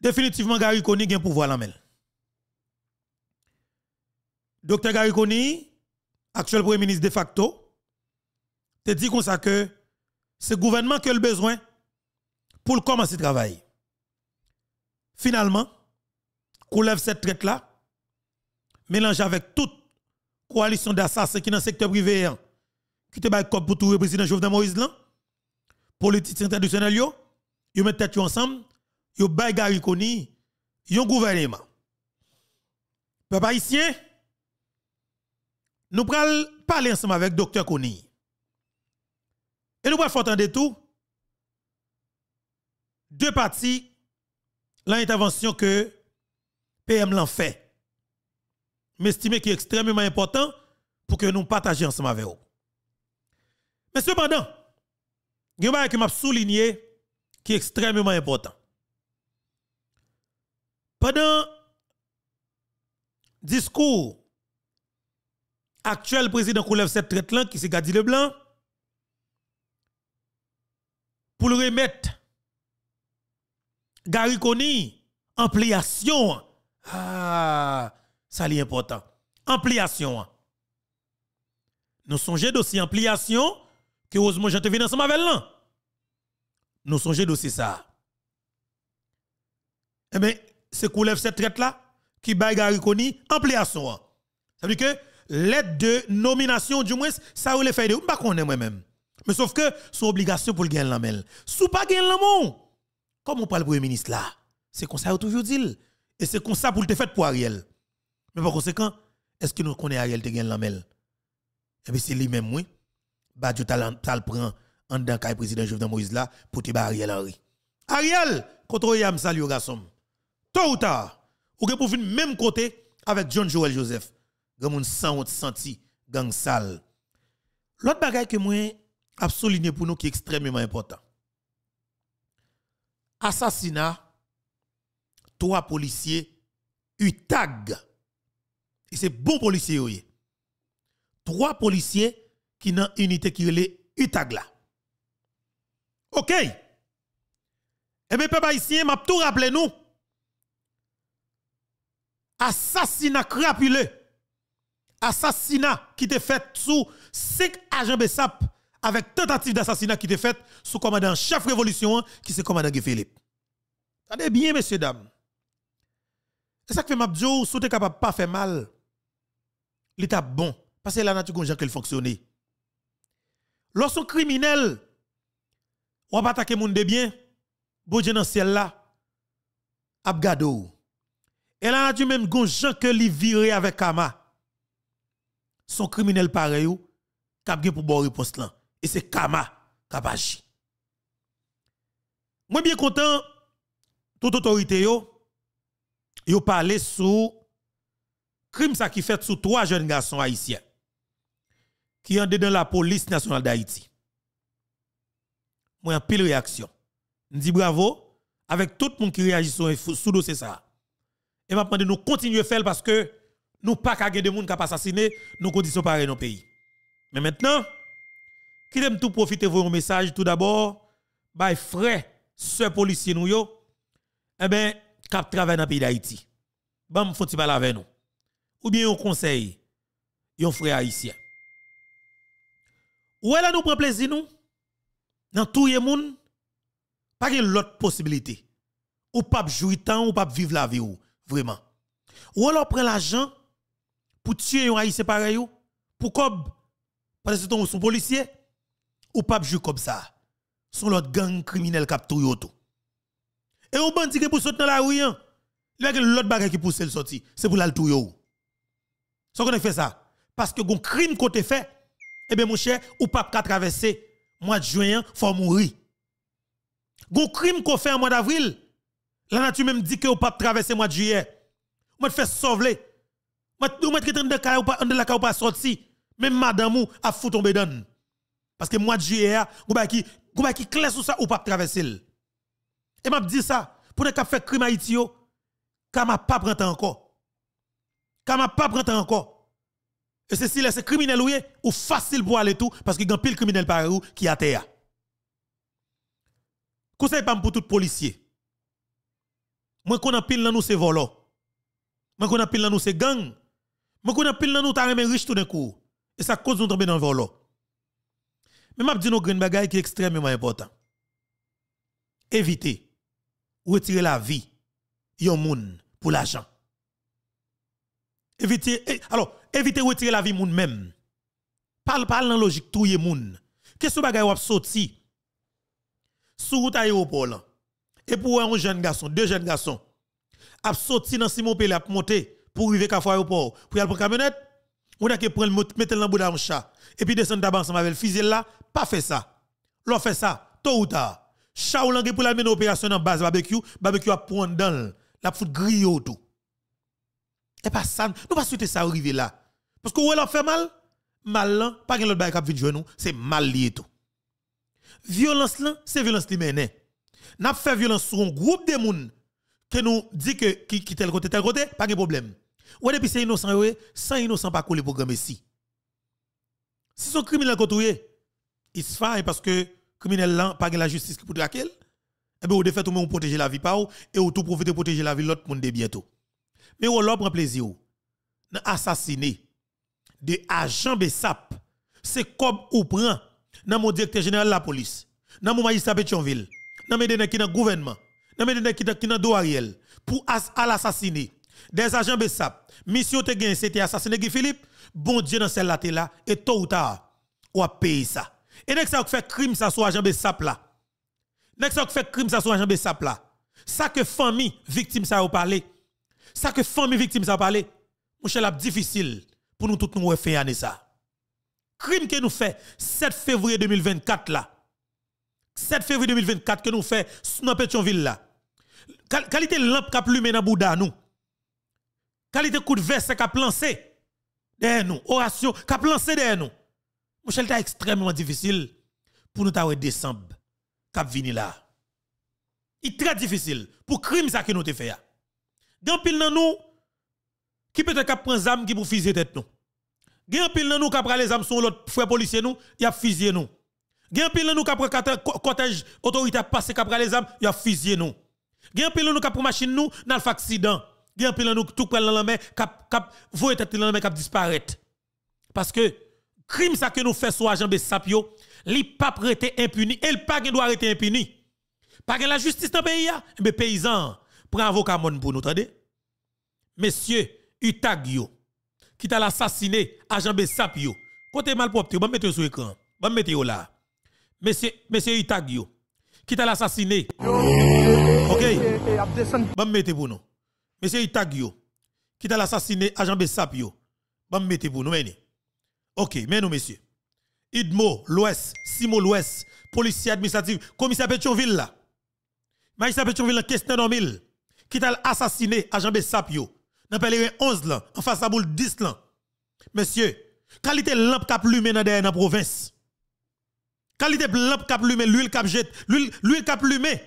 Définitivement, Gary Koni a un pouvoir la Docteur Gary Koni, actuel Premier ministre de facto, te dit comme ça que ce le gouvernement qui a le besoin pour commencer le travail. Finalement, qu'on lève cette traite-là, mélange avec toute coalition d'assassins qui est dans le secteur privé, hein, qui te bat pour tout le président Jovenel Moïse, politiciens internationale, ils mettent tête ensemble yo bay Gary yon gouvernement. Peuple haïtien, nous pral ensemble avec docteur Koni. Et nous pral entendre tout deux parties l'intervention que PM l'en fait. M'estime qui est extrêmement important pour que nous partagions ensemble avec vous. Mais cependant, il y a qui m'a souligné qui est extrêmement important. Pendant discours actuel président Koulev cette traite là qui c'est le blanc, pour le remettre Gary ampliation ah ça l'est important ampliation nous songez daussi ampliation que heureusement j'en te viens ensemble avec là nous songez d'aussi ça eh bien, c'est qu'on lève cette traite-là qui baille Gariconi en pléation. Hein. Ça veut dire que l'aide de nomination, du moins, ça ou le fait de ou pas moi-même. Mais sauf que, son obligation pour le gagner l'amel. Sous pas gagner l'amour, comme on parle premier ministre là, c'est comme ça toujours dit. Et c'est comme ça pour le fait pour Ariel. Mais par conséquent, est-ce que nous connaissons Ariel te gagne l'amel? Eh bien c'est lui-même, oui. Bah, talent le prend en dedans le président Jovenel Moïse là pour te Ariel Henry. Ariel, contre Yam, salut, garçon tôt ou tard, ou que pour même côté avec John Joel Joseph. Grand monde sans senti gang sale. L'autre bagaille que moi a pour nous qui est extrêmement important. Assassinat trois policiers UTAG. Et c'est bon policier Trois policiers qui n'ont unité qui est UTAG là. OK. Et eh bien, peuple haïtien, m'a tout rappelé nous assassinat crapuleux, assassinat qui te fait sous 5 agents BESAP avec tentative d'assassinat qui te fait sous commandant chef révolution qui c'est commandant Guy Philippe. Attendez bien, messieurs, dames. C'est ça que fait Mabdjo, si es capable pas faire mal, l'état bon. Parce que la nature comme qu'elle fonctionne. Lorsqu'on criminel, on va attaquer monde de bien, bon dans ciel là, abgado. Et là, tu même gon gens que li viré avec Kama. Son criminel pareil ou pris pour bon riposte là. Et c'est Kama qui a agi. Moi bien content toute autorité yo yo parlé sur crime ça qui fait sur trois jeunes garçons haïtiens qui ont dans la police nationale d'Haïti. Moi en pile réaction. Je dis bravo avec tout le monde qui réagit sur le dossier ça. Et m'a demandé nous continuer à faire parce que nous pas qu'à de monde qui assassiné nous conditions pareilles dans pays. Mais maintenant, qui aime tout profiter de un message tout d'abord by bah, frère ce policier nous yo eh ben cap travaille dans le pays d'Haïti. Bam faut pas avec nous. Ou bien un conseil yon frère haïtien. Ou elle nous prend plaisir nous dans tout le monde pas autre possibilité. Ou pas jouer tant, ou pas vivre la vie ou Vraiment. Ou alors prend l'argent pour tuer un haïtien pareil pour comme parce que ton son policier ou pas jouer comme ça. Son l'autre gang criminel qui cap tout. Et on bandit qui pour sortir dans la rue, hein. il y a l'autre bagage qui pousse le sorti, c'est pour la tout Ça qu'on fait ça parce que gon crime côté fait eh bien mon cher ou pas qu'à traverser mois de juin hein, faut mourir. Gon crime qu'on fait en mois d'avril la nature même dit que vous pas traverser mois de juillet. Vous fait sauver. Vous mettez dans de la ou pas sortir. Même madame ou a foutu tomber dedans. Parce que mois de juillet, vous qui qui clair sur ça ou pas traverser. Et je dis ça pour ne pas un crime Haïti ne peux pas prendre encore. peux pas prendre encore. Et ceci là c'est criminel ou ou facile pour aller tout parce qu'il y a pile criminel par où qui a terre. Conseil pas pour tout policier moi, qu'on a pile dans nous, c'est volo. Moi, qu'on a pile dans nous, c'est gang. Moi, qu'on a pile dans nous, ta remis riche tout d'un coup. Et ça cause nous tomber dans le volant. Mais m'a dit nos green bagaille qui est extrêmement important. Éviter retirer la vie yon moun pour l'argent. Éviter alors éviter retirer la vie e, moun même. Parle parle dans logique tout moun. Qu'est-ce que bagaille ou sorti sous route aéroport et pour un jeune garçon, deux jeunes garçons, a sorti dans Simon Pelé, pour monté pour arriver à port. pour aller prendre camionnette, on a que prendre le mettre dans le bout d'un chat, et puis descendre d'abord ensemble avec le fusil là, pas fait ça. L'on fait ça, tôt ou tard. ou langue pour la mener opération dans base barbecue, barbecue a prendre dans la fout griot tout. Et pas ça, nous pas souhaiter ça arriver là. Parce que où elle fait mal, mal là, pas que l'autre bail qui jouer nous, c'est mal lié tout. Violence là, c'est violence qui mène n'a fait violence sur un groupe de monde que nous dit que qui, qui tel côté tel côté pas de problème ou depuis c'est innocent sans innocent pas coller programme ici si son criminel côté il se fait parce que criminel là pas la justice qui pour laquelle et eh bien, au défait, tout le monde protéger la vie ou et au tout profiter protéger la vie l'autre monde bientôt. Mais on avez prend plaisir. Dans agents de agent besap c'est comme ou prend dans mon directeur général de la police, dans mon magistrat Tionville dans des gens qui gouvernement, nous des dans qui Ariel pour assassiner des agents BESAP. Mission te c'était Philippe. Bon Dieu dans celle là là et tôt ou tard ou a payé ça. Et nèg ça fait crime ça sur agent BESAP là. Nèg ça fait crime ça sur agent BESAP là. Ça que famille victime ça a parlé, Ça que famille victime ça parler. Mon la difficile pour nous tous nous faire année ça. Crime que nous fait 7 février 2024 là. 7 février 2024 que nous faisons dans Pétionville là. Qualité lampe qui plumé dans Bouddha nous. Qualité coup de verre qui a lancé derrière nous. Oration qui a lancé derrière nous. Mon cher, extrêmement difficile pour nous tawe décembre qui venu là. Il très difficile pour crime ça que nous te fait. un pile dans nous qui peut-être cap prend zam qui pour fusiller tête nous. un pile dans nous cap prend les armes sur l'autre frère policier nous, il a fusillé nous. Gen pile nous kapre kotej autorité passe kapre les âmes, y a fusillé nous. Gen pile nous kapre machine nous, nan le accident. Gen pile nous tout près la mer cap cap tete tête la mer cap disparaître. Parce que crime ça que nous fait sur agent Sapio, li pas rete impuni, elle pa qui doit rete impuni. Pas que la justice dans pays ya, mais paysan prend avocat mon pour nous tade. Monsieur Utagio qui t'a assassiné agent Sapio. mal propre, bon mettre sur écran. Bon mettre là monsieur, Itagio, qui t'a assassiné. Ok? Bon, mettez pour nous. Monsieur Itagio, qui t'a assassiné agent Bessapio. Bon, mettez pour nous, Ok, mais nous, messieurs. Idmo, l'Ouest, Simo, l'Ouest, policier administratif, commissaire Pétionville, là. Magistrat Pétionville, la question mille. qui t'a assassiné agent Bessapio. Dans Pèlerin 11, là, en face à boule 10, là. Monsieur, qualité lampe qui a dans la province. Qualité lampe cap allumé, l'huile cap jette, l'huile l'huile cap allumé.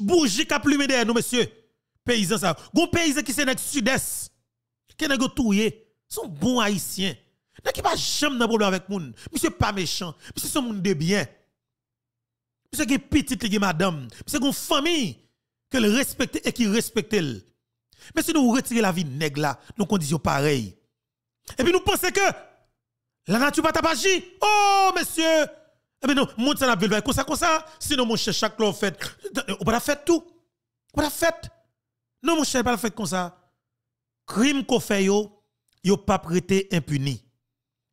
Bougie cap allumé derrière nous monsieur. Paysan ça. Gon paysan qui sont dans sud-est. Qui nèg touyer, sont bons haïtiens. Nèg qui pas jamais de problème avec moun. Monsieur pas méchant, monsieur son moun de bien. Monsieur qui petite madame, monsieur une famille que le respecte et qui respecte le Mais si nous retirer la vie nèg là, nous conditions pareilles. Et puis nous pensons que la nature pas t'abagir Oh, monsieur. Eh bien, non, monte ça la ville, comme ça, comme ça. Sinon, mon cher, chaque qu'on fait. Euh, on va faire tout. On va faire. Non, mon cher, pas la comme ça. Crime qu'on fait, yo, yo pas prêté impuni.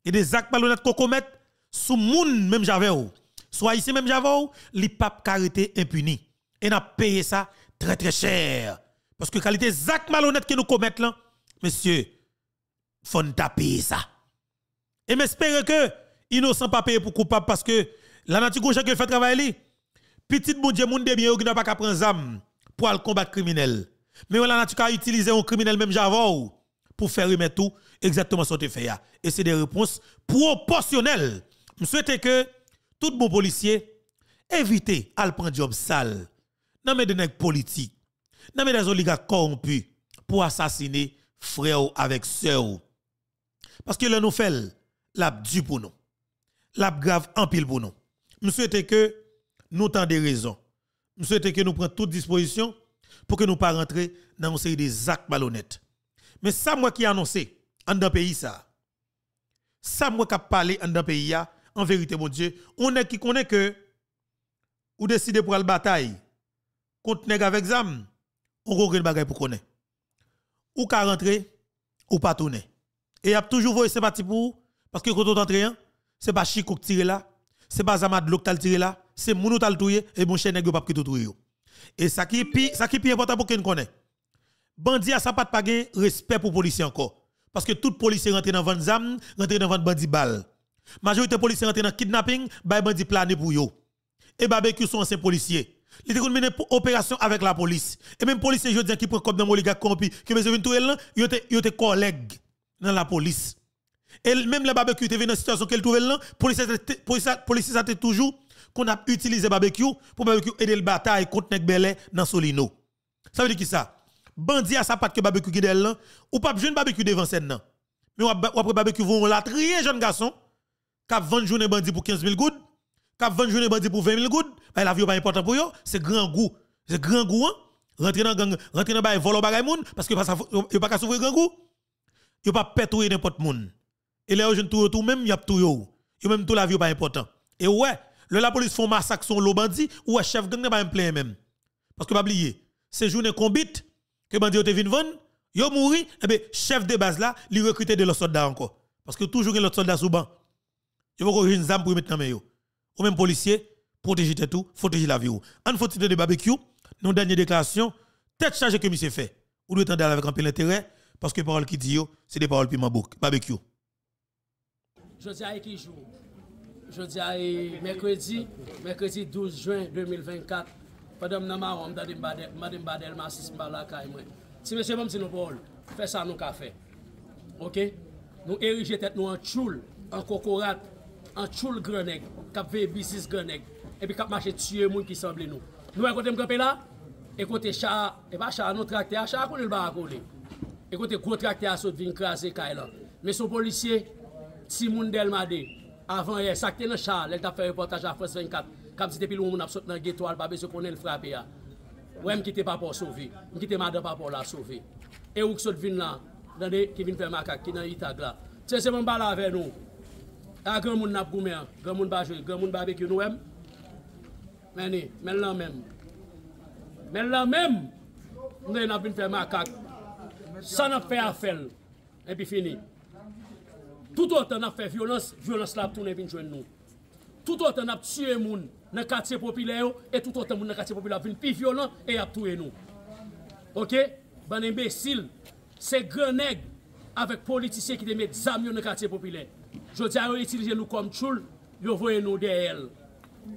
Et des actes malhonnêtes qu'on commet, sous moun, même j'avais, soit ici, même j'avais, li papes été impuni. Et n'a payé ça très, très cher. Parce que qualité actes malhonnêtes que nous commettons, là, monsieur, faut taper ça. Et m'espère que innocent pas payé pour coupable parce que la nature gauche qui fait travailler Petit bon Dieu, monde de bien, ou qui n'a pas qu'à prendre zam pour combattre combattre criminel. Mais la nature a utilisé un criminel même j'avoue pour faire remettre tout exactement ce que fait. Et c'est des réponses proportionnelles. Je souhaite que tout bon policier évite à prendre job sale dans les politique, politiques, dans des oligarques corrompus pour assassiner frère avec soeur. Parce que le nous fait, l'a dû pour nous. L'a grave en pile pour nous. Je souhaite que nous t'en des raisons. Nous souhaite que nous prenions toutes dispositions pour que nous ne pas rentrer dans une série des actes malhonnêtes. Mais ça, moi qui ai annoncé en un pays, ça, ça, moi qui ai parlé en d'un pays, en vérité, mon Dieu, on est qui connaît que ou décidez pour la bataille contre nèg avec zam, on connaît bagaille pour connaître. Ou qu'à rentrer ou pas tourner. Et y a toujours voyé c'est pour parce que quand on entres, ce c'est pas Chico qui tire là, c'est pas Zamadlo qui tire là, c'est Mounou qui tire et mon chien n'est pas qui là. Et ça qui est ça qui important pour qu'on connaisse. Bandi a sa pas pas respect pour policiers encore. Parce que tout policier rentre dans Van zam, rentre dans Van bandit balle. Majorité policier rentre dans kidnapping, bay bandit plané pour yo. Et barbecue sont anciens policiers. Ils ont mené opération avec la police. Et même policiers je dis qui prend comme dans mon gars corrompu qui veut là, yo collègues dans la police. Et même le barbecue, tu dans la situation qu'elle trouvait là, police a toujours qu'on a utilisé barbecue pour aider le bataille contre les dans Solino. Ça veut dire qui ça? Bandi a sa patte que barbecue qui là, ou pas jeune barbecue devant scène là. Mais ou après barbecue on la trier jeune garçon, qui vendre journée bandit pour 15 000 gouttes, qui vendre journée bandit pour 20 000 gouttes, bah, la vie pas important pour eux, c'est grand goût. C'est grand goût, hein? Rentrer dans gang, rentrer dans la voler bagay moun parce que pas pas sauver grand goût. a pas pétouiller n'importe monde. Et là, je tout tout même, il y a tout yo. Et même tout la vie pas important. Et ouais, le la police font massacre son lo bandit, ouais, chef gang n'est pas plein même. Parce que pas oublier, ces journées combite que bandit te vinn vendre, yo mouri, et eh ben chef de base là, ils recrutent de l'autre soldat encore. Parce que toujours l'autre soldats sous banc. Yo vont une zam pour mettre dans yo. Ou même policier, protéger tout, protéger la vie ou. En faut de barbecue, nos dernières déclarations, tête chargée que monsieur fait. Ou doit tendre avec un peu d'intérêt parce que parole qui dit yo, c'est des paroles piment barbecue. Je di a yi ki joun. Je di a yi... Merkredi. Merkredi 12 juan 2024. Padam nan ma wong. Madem badel. Madem badel. Masis mba la ka yi mwen. Ti mwese mwem zi nou bol. Fè sa nou ka fè. Ok? Nou erije tèt nou an choul. An kokorat. An choul grenek. Kap ve bizis grenek. E pi kap mache tsyè mwen ki sabli nou. Nou an kote mkope la? E kote chan. E ba chan nou trakte a chan konil barakoli. E kote kote trakte a sot vin krasi ka yi la. Meso polisye... Si moun del ma de, avan ye, sakte nan chal, lè tap fè reportaj ap fè srenkat, kam si depi loun moun ap sot nan getwal, babè se konen frapi ya. Ouè m kitè papò souvi, m kitè madè papò la souvi. E ouk sot vin lan, nan de ki vin fè makak, ki nan itag la. Tse se moun bala avè nou, a gran moun nap goumen, gran moun bajou, gran moun babè ki nou wèm. Mèni, mèl lan mèm. Mèl lan mèm! Mèl nan vin fè makak, san ap fè a fèl, epi fini. Toutotan ap fe vyolans, vyolans lap toune vin jwen nou. Toutotan ap tsyen moun nan katsye popile yo, et toutotan moun nan katsye popile ap vin pi vyolans, e ap touye nou. Ok? Ban embesil, se geneg avèk politisyen ki te met zamyon nan katsye popile. Jotan yo itilize nou kom choul, yo voye nou de el.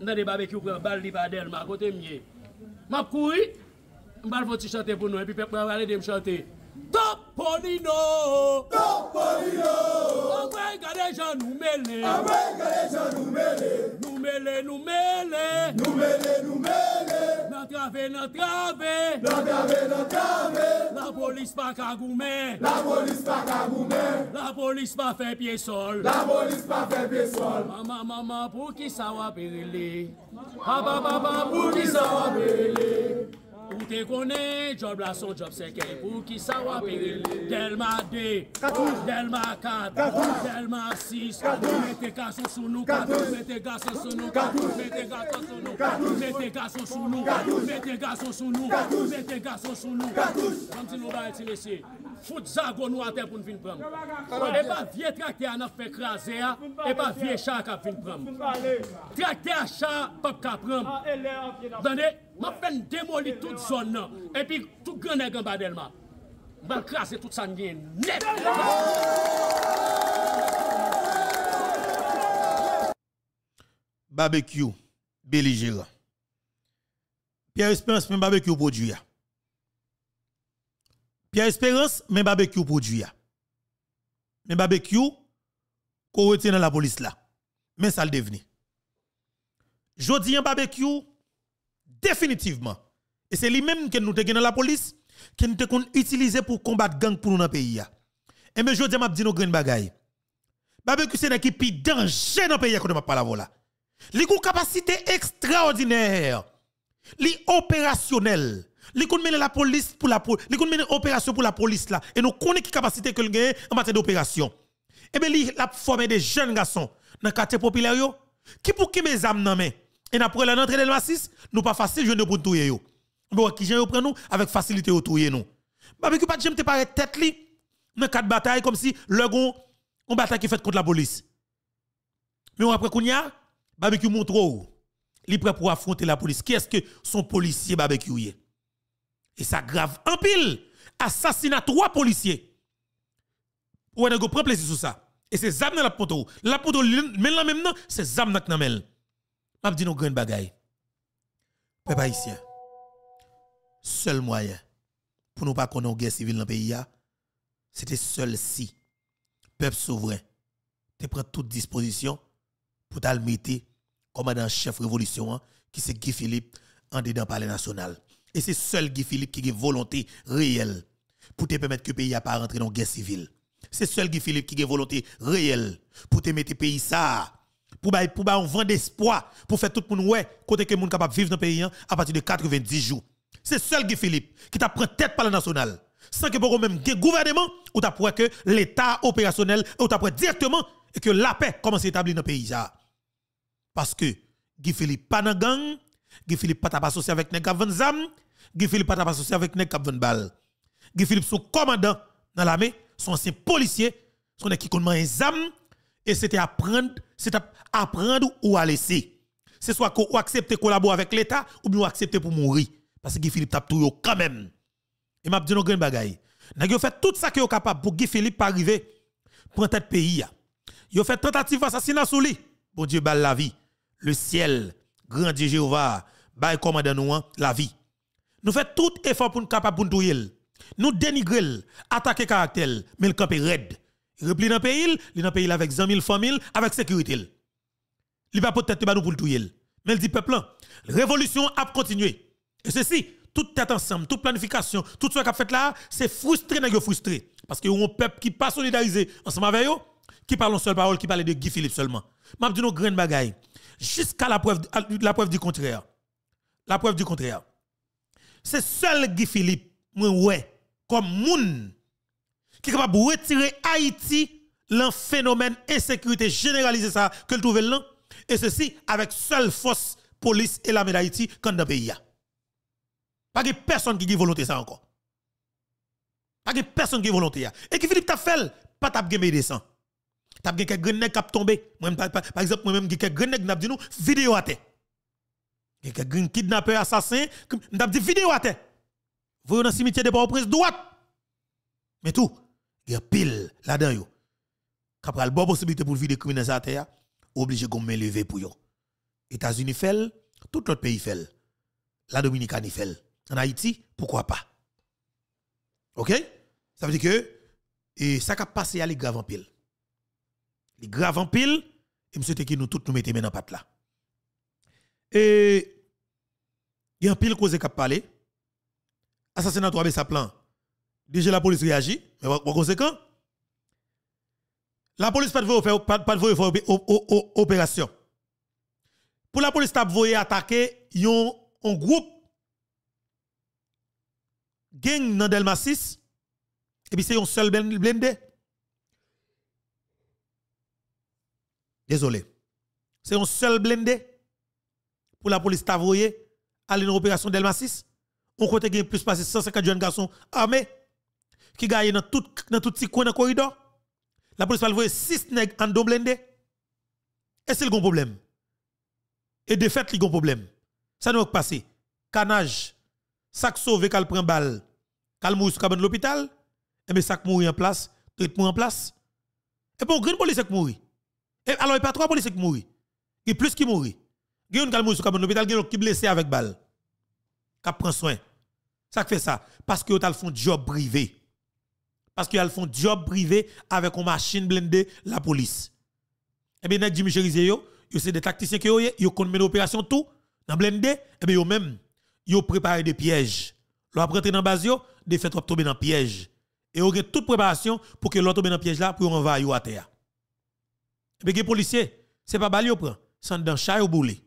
Nade babek yo kwen bal liba del, ma kote mye. Map koui, mbal voti chante pou nou, epi pep wale dem chante. Topo nino, avwe gade jan nou mele, nou mele nou mele, nou mele nou mele, nan trave nan trave, nan trave nan trave. La polis pa kagoumen, la polis pa fe pie sol, la polis pa fe pie sol. Mama mama pou ki sa wapere li, papa papa pou ki sa wapere li. Ou te konen, job la son job seke. Ou ki sa wapin. Delma de. Delma kat. Delma sis. Mete gaso sou nou. Mete gaso sou nou. Mete gaso sou nou. Mete gaso sou nou. Mete gaso sou nou. Mante nou ba etin ese. Fout za goun wate pou nvin pram. E pa vie trakte an af pe kraze a. E pa vie chak ap vin pram. Trakte a chak ap kap pram. E Dane. Ma peine démolir toute zone et puis tout grand nègre en m'a Je craser tout ça net. Barbecue, belligérant. Pierre Espérance, mais barbecue produit. Pierre Espérance, mais barbecue produit. Mais barbecue, qu'on retient dans la police là. Mais ça le devenir. Jodi un barbecue, définitivement. Et c'est lui-même qui nous avons dans la police, qui nous a utilisé pour combattre gang pour nous dans le pays. Et eh bien, je dis, je dis nos grandes Barbecue, c'est une qui danger dans le pays que nous pas là. Il a une capacité extraordinaire. Il est opérationnel. Il connaît la police pour la police. Il opération pour la police là. Et nous connaissons qui capacité que le en matière d'opération. Et eh bien, il a formé des jeunes garçons dans le quartier populaire qui pour qui mes âmes dans et après l'entrée de massis, nous pas facile de ne pour tout yo. Bon qui vient prend nous avec facilité au touyer nous. Barbecue pas j'aime te paraît tête li dans quatre batailles comme si le gon on bataille qui fait contre la police. Mais après kounya, barbecue montre ou li prêt pour affronter la police. Qui est-ce que son policier barbecue est Et ça grave en pile. Assassinat trois policiers. Ou on prend plaisir sur ça. Et c'est zam la poto. La poto, même la même non, c'est zam dans m'a dit nos grande bagailles. Peuple haïtien, seul moyen pour nous pas une guerre civile dans le pays, c'était seul si peuple souverain tu prend toute disposition pour comme commandant chef révolution hein, qui c'est Guy Philippe en dedans palais national. Et c'est seul Guy Philippe qui a une volonté réelle pour te permettre que le pays n'a pas rentrer dans guerre civile. C'est seul Guy Philippe qui a une volonté réelle pour te mettre pays ça pour pour un vent d'espoir pour faire tout le monde ouais côté que monde capable vivre dans le pays hein, à partir de 90 jours. C'est seul Guy Philippe qui t'a pris tête par la nationale, Sans que pour même gouvernement ou t'a que l'état opérationnel ou t'a directement et que la paix commence à établir dans le pays Parce que Guy Philippe pas dans gang, Guy Philippe pas associé avec nèg zam, Guy Philippe pas associé avec nèg van bal. Guy Philippe son commandant dans l'armée, son ancien policier, son équipe qui connaît zam et c'était apprendre, c'est apprendre ou à laisser. C'est soit qu'on accepte collaborer avec l'État ou bien accepter pour mourir. Parce que Philippe tape tout quand même. Et m'a dit non grand bagaille. N'a fait tout ça que capable pour que Philippe arrive arriver un tête pays a fait tentative d'assassinat sur lui. Bon Dieu la vie. Le ciel, grand Dieu Jéhovah, commandant nous hein, la vie. Nous faisons tout effort pour nous capable pour nous Nous dénigrer, attaquer caractère, mais le camp est raide repli dans pays, il dans pays avec 100 000 avec sécurité. Il va peut-être pas pour le Mais il dit peuple, la hein, révolution a continué. Et ceci, toute tête ensemble, toute planification, tout ce a fait là, c'est frustré frustré parce que un peuple qui pas solidarisé ensemble avec eux, qui parle en seule parole, qui parle de Guy Philippe seulement. M'a dit nos grandes bagaille jusqu'à la preuve la preuve du contraire. La preuve du contraire. C'est seul Guy Philippe moi ouais comme moun qui est capable de retirer Haïti l'un phénomène insécurité généralisée ça que le trouve là et ceci avec seule force police et l'armée d'Haïti quand dans pays pas de personne qui dit volonté ça encore pas de personne qui volonté et qui Philippe t'a fait pas t'a gagné des sang t'a gagné quelques grenades qui tombé moi par exemple moi même quelques grenades n'a dit nous vidéo à terre quelques kidnappé assassin n'a dit vidéo à terre voyons dans cimetière de Port-au-Prince droite mais tout il y a pile là-dedans yo. une bonne possibilité pour vivre des criminels à terre, obligé de main lever pour yo. États-Unis font, tout l'autre pays fait. La Dominicaine fait. En Haïti, pourquoi pas OK Ça veut dire que et ça qui a passé à les graves en pile. Les graves en pile et monsieur que nous tous nous mettons maintenant patte là. Et il y a un pile cause qui a parlé. Assassinat 3 sa plan déjà la police réagit, mais par conséquent, la police pas de faire pas de faire opération. Pour la police t'a voyé attaquer un groupe gang dans Delma 6 et puis c'est un seul blindé. Désolé. C'est un seul blindé pour la police t'a voyé aller dans l'opération Delma 6. On compte plus de 150 jeunes garçons armés qui gagne dans tout dans tout petit coin dans corridor. La police va voir 6 nèg en double blindé. Et c'est le gros problème. Et de fait, le gros problème. Ça nous a passé. Canage, sac sauvé qu'elle prend balle, qu'elle mourir sur de l'hôpital, et eh bien sac mourir en place, traitement en place. Et bon, une police qui mourir Et alors, il n'y a pas trois policiers qui mourir Il y a plus qui mourit. Il y a un qui mourit sur l'hôpital, il y a qui blessé avec balle. Qui prend soin. Ça fait ça. Parce que vous avez fait un job privé parce qu'ils font job privé avec une machine blindée, la police. Eh bien, Ned Jimmy Cherizé, c'est des tacticiens qui ont connu une opération tout, dans blindé, eh bien, eux-mêmes, même, ont préparé des pièges. L'on après dans base, yo, de fait tomber dans piège. Et ont toute préparation pour que l'autre tombe dans piège là, pour envahir à terre. Eh bien, les policiers, c'est pas balle yo prend, c'est dans chat yo boulé.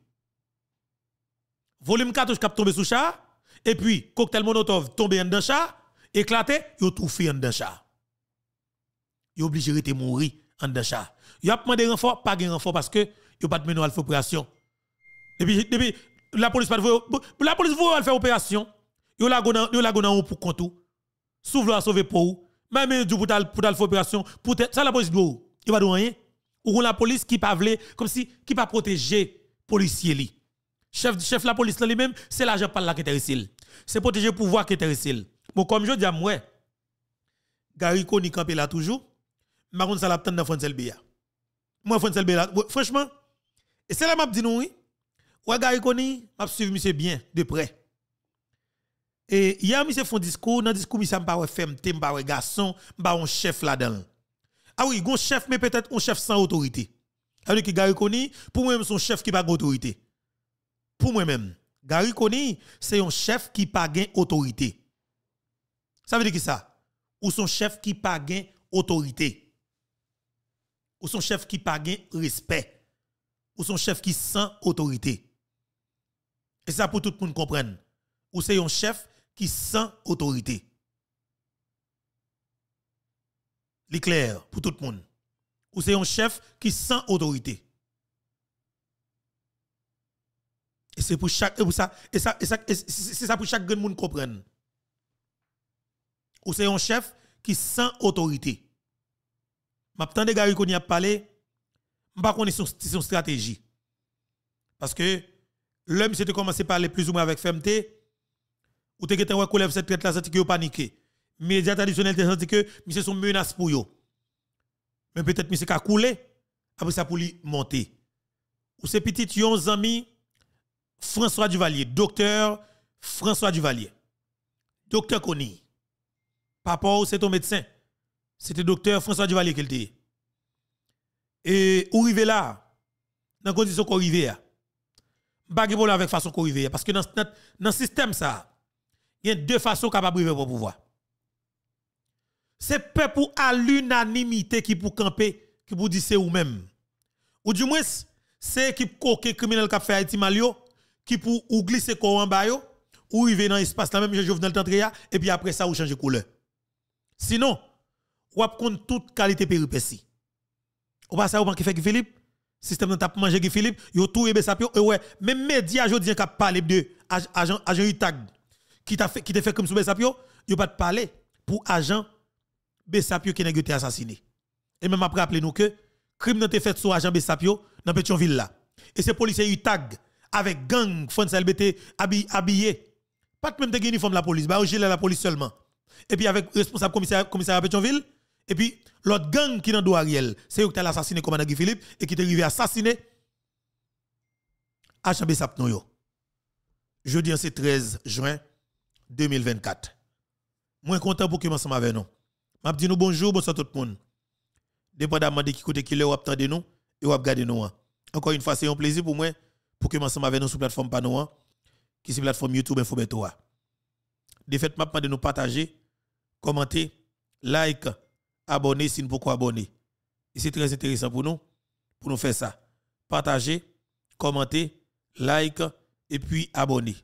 Volume 4 cap tomber sous chat, et puis cocktail monotov tombé dans chat, éclaté, yo tout fait dans chat est obligé de mourir en dedans Il a demandé renfort, pas de renfort parce que il pas de mener à l'opération. Depuis depuis la police pas la police veut faire opération. Il la gonan il la pour compte. Sauve sauver pour même du pour pour faire opération ça la police doit. Il va de rien. Ou la police qui pas comme si qui pas protéger policier li. Chef chef la police lui-même, c'est l'argent pas là qui intéressé. C'est protéger pouvoir qui est Bon comme je dis à moi Gary Koni campé là toujours ma ne ça pas dans France Moi France franchement et c'est là m'a dit nous oui. Ouais Gary Koni m'a suivre monsieur bien de près. Et y a monsieur font discours dans discours monsieur pas femme, t'es pas garçon, pas un chef là-dedans. Ah oui, un chef mais peut-être un chef sans autorité. Alors que Gary Koni pour moi son chef qui pas d'autorité. Pour moi-même Gary Koni c'est un chef qui pas autorité. Ça veut dire que ça ou son chef qui pas autorité ou son chef qui pas respect ou son chef qui sent autorité et ça pour tout le monde comprendre ou c'est un chef qui sent autorité L'éclair pour tout le monde ou c'est un chef qui sent autorité et c'est pour chaque et pour ça et ça c'est ça pour chaque grand monde comprendre ou c'est un chef qui sent autorité M'attendais Gary y a parlé, m'pas connais son, son stratégie. Parce que l'homme s'était commencé à parler plus ou moins avec fermeté ou te kete wè cette traite là senti que yo paniqué. Médias traditionnels te senti que monsieur son menace pour yo. Mais peut-être monsieur ka couler après ça pour lui monter. Ou c'est petit yon ami François Duvalier, docteur François Duvalier. Docteur Koni. Papa c'est ton médecin. C'était docteur François Duvalier qui dit. Et où arrivez là, dans la condition qu'on arrivé, pas de avec façon qu'on là. Parce que dans le système, ça, il y a deux façons capables de pour pouvoir. C'est peuple pour à l'unanimité qui pour camper, qui pour dire c'est ou même. Ou du moins, c'est équipe coquée criminel qui a fait Haïti Malio, qui pour ou glisser corps en bas, ou arriver dans l'espace, là même, et puis après ça, ou changer couleur. Sinon, ou ap compte toute qualité péripétie. Ou pas ça ou pas qui fait Philippe système d'entraînement tap manger Philippe, yo tout et Bessapio. et ouais, même média jodi qui parlé de agent agent Itag qui t'a fait qui t'a fait comme sous Besapio, yo pas de parler pour agent Bessapio qui n'a été assassiné. Et même après rappelez nous que crime n'a été fait sur agent Bessapio dans Pétionville là. Et ces policier Itag avec gang France LBT habillé pas même de uniforme la police, bah gilet la police seulement. Et puis avec responsable commissaire commissaire à Pétionville, et puis, l'autre gang qui dans doit Ariel, c'est eux qui ont assassiné commandant Guy Philippe et qui est arrivé à assassiner HB Sapnoyo. Jeudi, c'est 13 juin 2024. Moi, content pour que vous avec nous. Je dis bonjour, bonsoir tout le monde. Dépendamment de qui côté qui vous de nous et vous regardez nous. Hein. Encore une fois, c'est un plaisir pour moi pour que vous avec nous sur la plateforme Panoa, hein, qui est la plateforme YouTube Infobetoa. De fait, je de nous partager, commenter, like, abonner si nous pouvons abonner. Et c'est très intéressant pour nous, pour nous faire ça. Partager, commenter, like et puis abonner.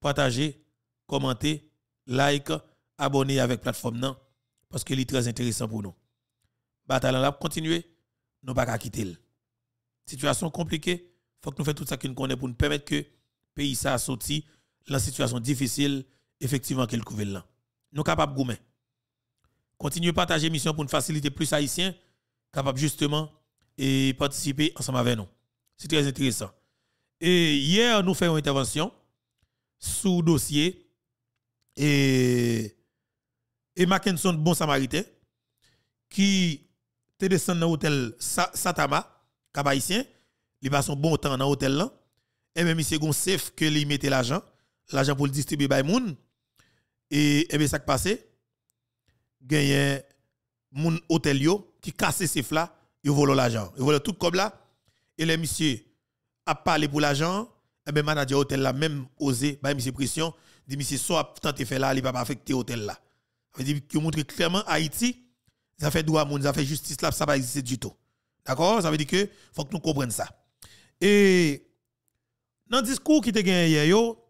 Partager, commenter, like, abonnez avec la plateforme non, parce que c'est très intéressant pour nous. Bataille là continuer, nous pas quitter. Situation compliquée, il faut que nous fassions tout ça que nous pour nous permettre que le pays ça sorti la situation difficile effectivement qu'elle couvre là. Nous capables de Continuez à partager mission pour nous faciliter plus haïtiens capables justement et participer ensemble avec nous. C'est très intéressant. Et hier, nous faisons une intervention sous dossier et, et Mackinson Bon Samaritain qui est descendu dans l'hôtel Satama, cap haïtien. Il passe un bon temps dans l'hôtel là. Et même il un safe que il mettait l'argent, l'argent pour le distribuer par les gens. Et, eh ça qui passé, gagne un hôtel yo qui cassé ces fla ils volé l'argent ils volent tout comme là et les messieurs a parlé pour l'argent et ben manager hôtel là même osé bah monsieur pression dit monsieur soit tenter faire là il va pas affecter hôtel là veut dire qui montre clairement Haïti ça fait droit monde ça fait justice là ça pas exister du tout d'accord ça veut dire que faut que nous comprenions ça et dans le discours qui te gagné hier yo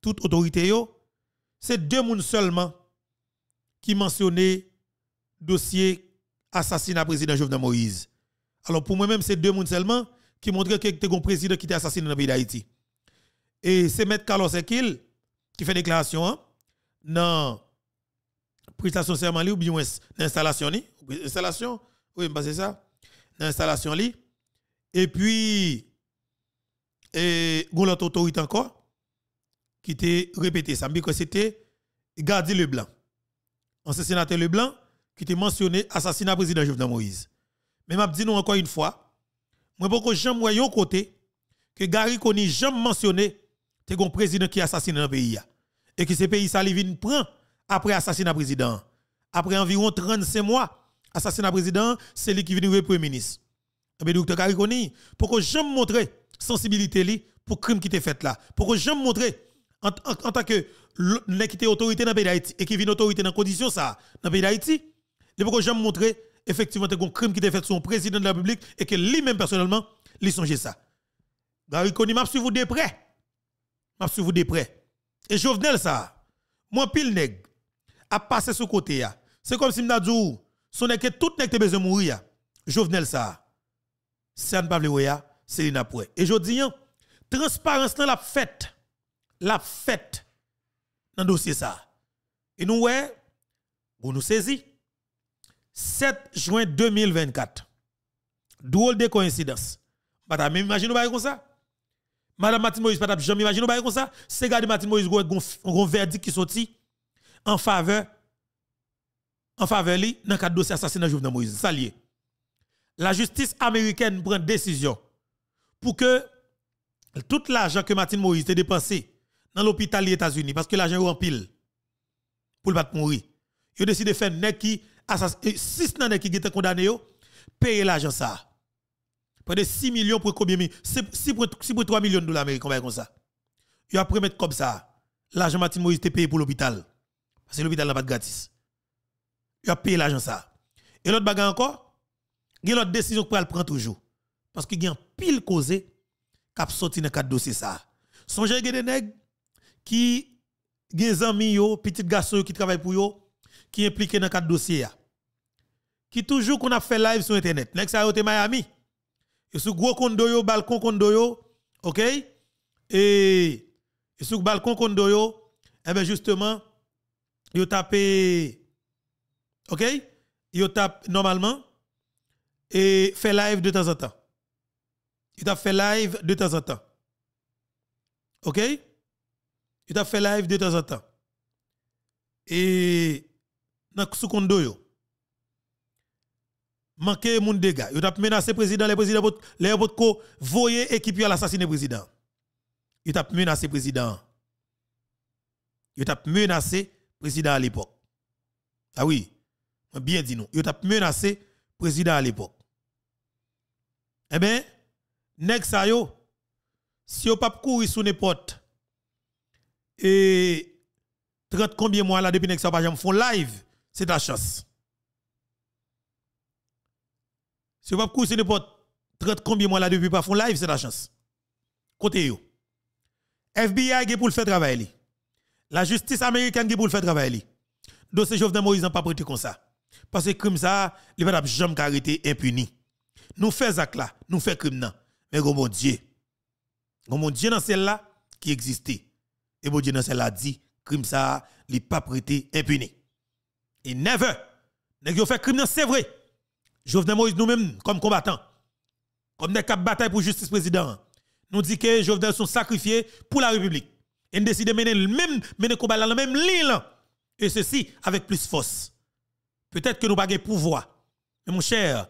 toute autorité yo c'est deux monde seulement qui mentionnait dossier assassinat président Jovenel Moïse. Alors pour moi-même, c'est deux personnes seulement qui montrent que c'est un président qui était assassiné dans le pays d'Haïti. Et c'est M. Carlos Ekil qui fait déclaration hein, dans la prestation serment ou bien dans l'installation. Installation, oui, bah, c'est ça. Dans l'installation. Et puis, et l'autre autorité encore qui était répété ça. que c'était Gardi Leblanc ancien sénateur Leblanc, qui était mentionné assassinat président Jovenel Moïse. Mais m'a dit nous encore une fois, moi beaucoup jamais un côté que Gary Koni jamais mentionné te un président qui assassine dans le pays et que ce pays ça prend après assassinat président. Après environ 35 mois, assassinat président, c'est lui qui vient le premier ministre. Mais eh docteur Gary Koni, pourquoi jamais montrer sensibilité pour pour crime qui t'est fait là, pourquoi jamais montrer en, tant que l'équité autorité dans le pays d'Haïti et qui vit autorité dans condition ça dans le pays d'Haïti, les pourquoi j'aime montrer effectivement un crime qui était fait sur le président de la République et que lui-même personnellement, il songeait ça. Gary Koni m'a suivi de près. M'a suivi de près. Et Jovenel ça, moi pile nèg a passé sous côté C'est comme si m'a dit son que tout nèg te besoin mourir. Jovenel ça. Ça ne pas c'est l'inapoué. Et je dis, hein, transparence dans la fête la fête dans le dossier ça. Et nous, ouais, vous nous saisis. 7 juin 2024. double de coïncidence. Madame, imaginez pas comme ça. Madame Martine Moïse, pas que imaginez comme ça. C'est de Martine Moïse, un verdict qui sorti en faveur en faveur lui dans le cadre dossier assassinat de Jovenel Moïse. Ça La justice américaine prend décision pour que tout l'argent que Martine Moïse a dépensé dans l'hôpital des États-Unis parce que l'argent est en pile pour ne pas mourir. Ils décidé de faire nek qui six nan qui étaient condamnés payer l'argent ça. Près de 6 millions pour combien 6.3 millions de dollars américains comme ça. Ils après mettre comme ça. L'argent Martin Moïse était payé pour l'hôpital parce que l'hôpital n'a pas de gratis. Ils a payé l'argent ça. Et l'autre bagarre encore, il a l'autre décision pour prend prendre toujours parce qu'il y a pile causé qui a sorti dans quatre dossiers ça. Songez des nègres qui des amis yo, petits garçon qui travaillent pour yo, qui impliqués dans quatre dossiers Qui toujours qu'on a fait live sur internet. yo à Miami. Et sur gros condo yo, balcon condo yo, OK Et, sou sur balcon condo yo, eh ben justement, yo tapé OK Yo tape normalement et fait live de temps en temps. Il t'a fait live de temps en temps. OK il a fait live de temps en temps. Et dans ce Il yo manqué mon dégât. Il a menacé président, les présidents les autres voyer à l'assassiner président. Il a menacé président. Il a menacé président à l'époque. Ah oui, bien dit nous. Il a menacé président à l'époque. Eh bien, next sa yo, si yo pas courir sous n'importe et 30 combien mois là depuis que ça pas jamais font live, c'est ta chance. Si pas c'est n'importe 30 combien mois là depuis pas font live, c'est ta chance. Côté yo. FBI est pour le faire travailler. La justice américaine est pour le faire travailler. Dossier Jovenel Moïse n'a pas prêté comme ça. Parce que crime ça, il va jamais arrêter impuni. Nous faisons ça là, nous faisons crime Mais mon Dieu. mon Dieu dans celle là qui existait. Et bon Dieu, celle a dit, crime ça, il pas prêté impuni. Et neuf, nous avons fait crime c'est vrai. Jovenel Moïse nous-mêmes comme combattants, comme des cap bataille pour justice président. Nous dit que Jovenel sont sacrifiés pour la République. Et nous décidons de mener le même mener combat dans la même ligne et ceci avec plus force. Peut-être que nous pas pouvoir. Mais mon cher,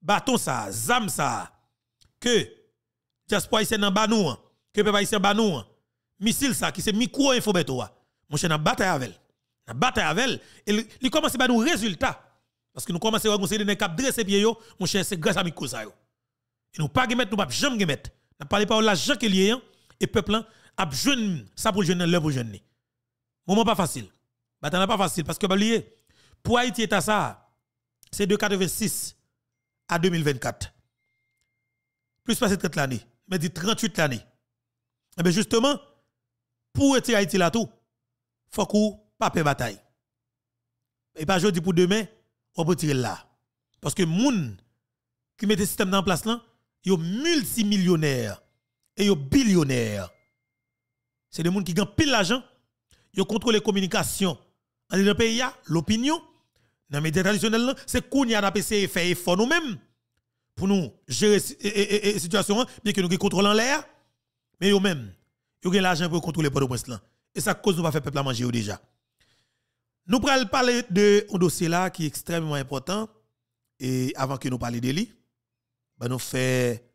bâton ça, zam ça que diaspora n'a en bas nous, que peuple haïtien en bas nous missile ça, qui c'est micro infobeto. Mon cher, n'a bataille avec elle. N'a bataille avec elle. Et il commence à nous résultats. Parce que nous commençons à reconsidérer des cap dressés yo mon cher, c'est grâce à micro ça. Et nous pas mettre, nous pas jamais nous N'a parlé pas de l'argent qu'il y a, et peuple hein, a jeune, ça pour le jeune, l'heure jeune. Moment pas facile. Bataille pas facile, parce que, bah, pour Haïti et ça, c'est de 86 à 2024. Plus passé 30 l'année, mais dit 38 l'année. Et eh bien justement, pour retirer Haïti là tout, faut qu'on pas la bataille. Et pas aujourd'hui pour demain, on peut tirer là. Parce que les gens qui mettent le système en place là, sont multimillionnaires et sont billionnaires. C'est des gens qui gagnent pile l'argent, Ils contrôlent les communications. Dans le pays, l'opinion, dans les médias traditionnels, c'est qu'on y a fait et effort nous-mêmes pour nous gérer la situation, bien que nous contrôlons l'air, mais nous mêmes nous avons l'argent pour contrôler le au Et ça cause nous pas faire peuple à manger déjà. Nous allons parler de un dossier là qui est extrêmement important. Et avant que nous parlions de lui, ben nous fait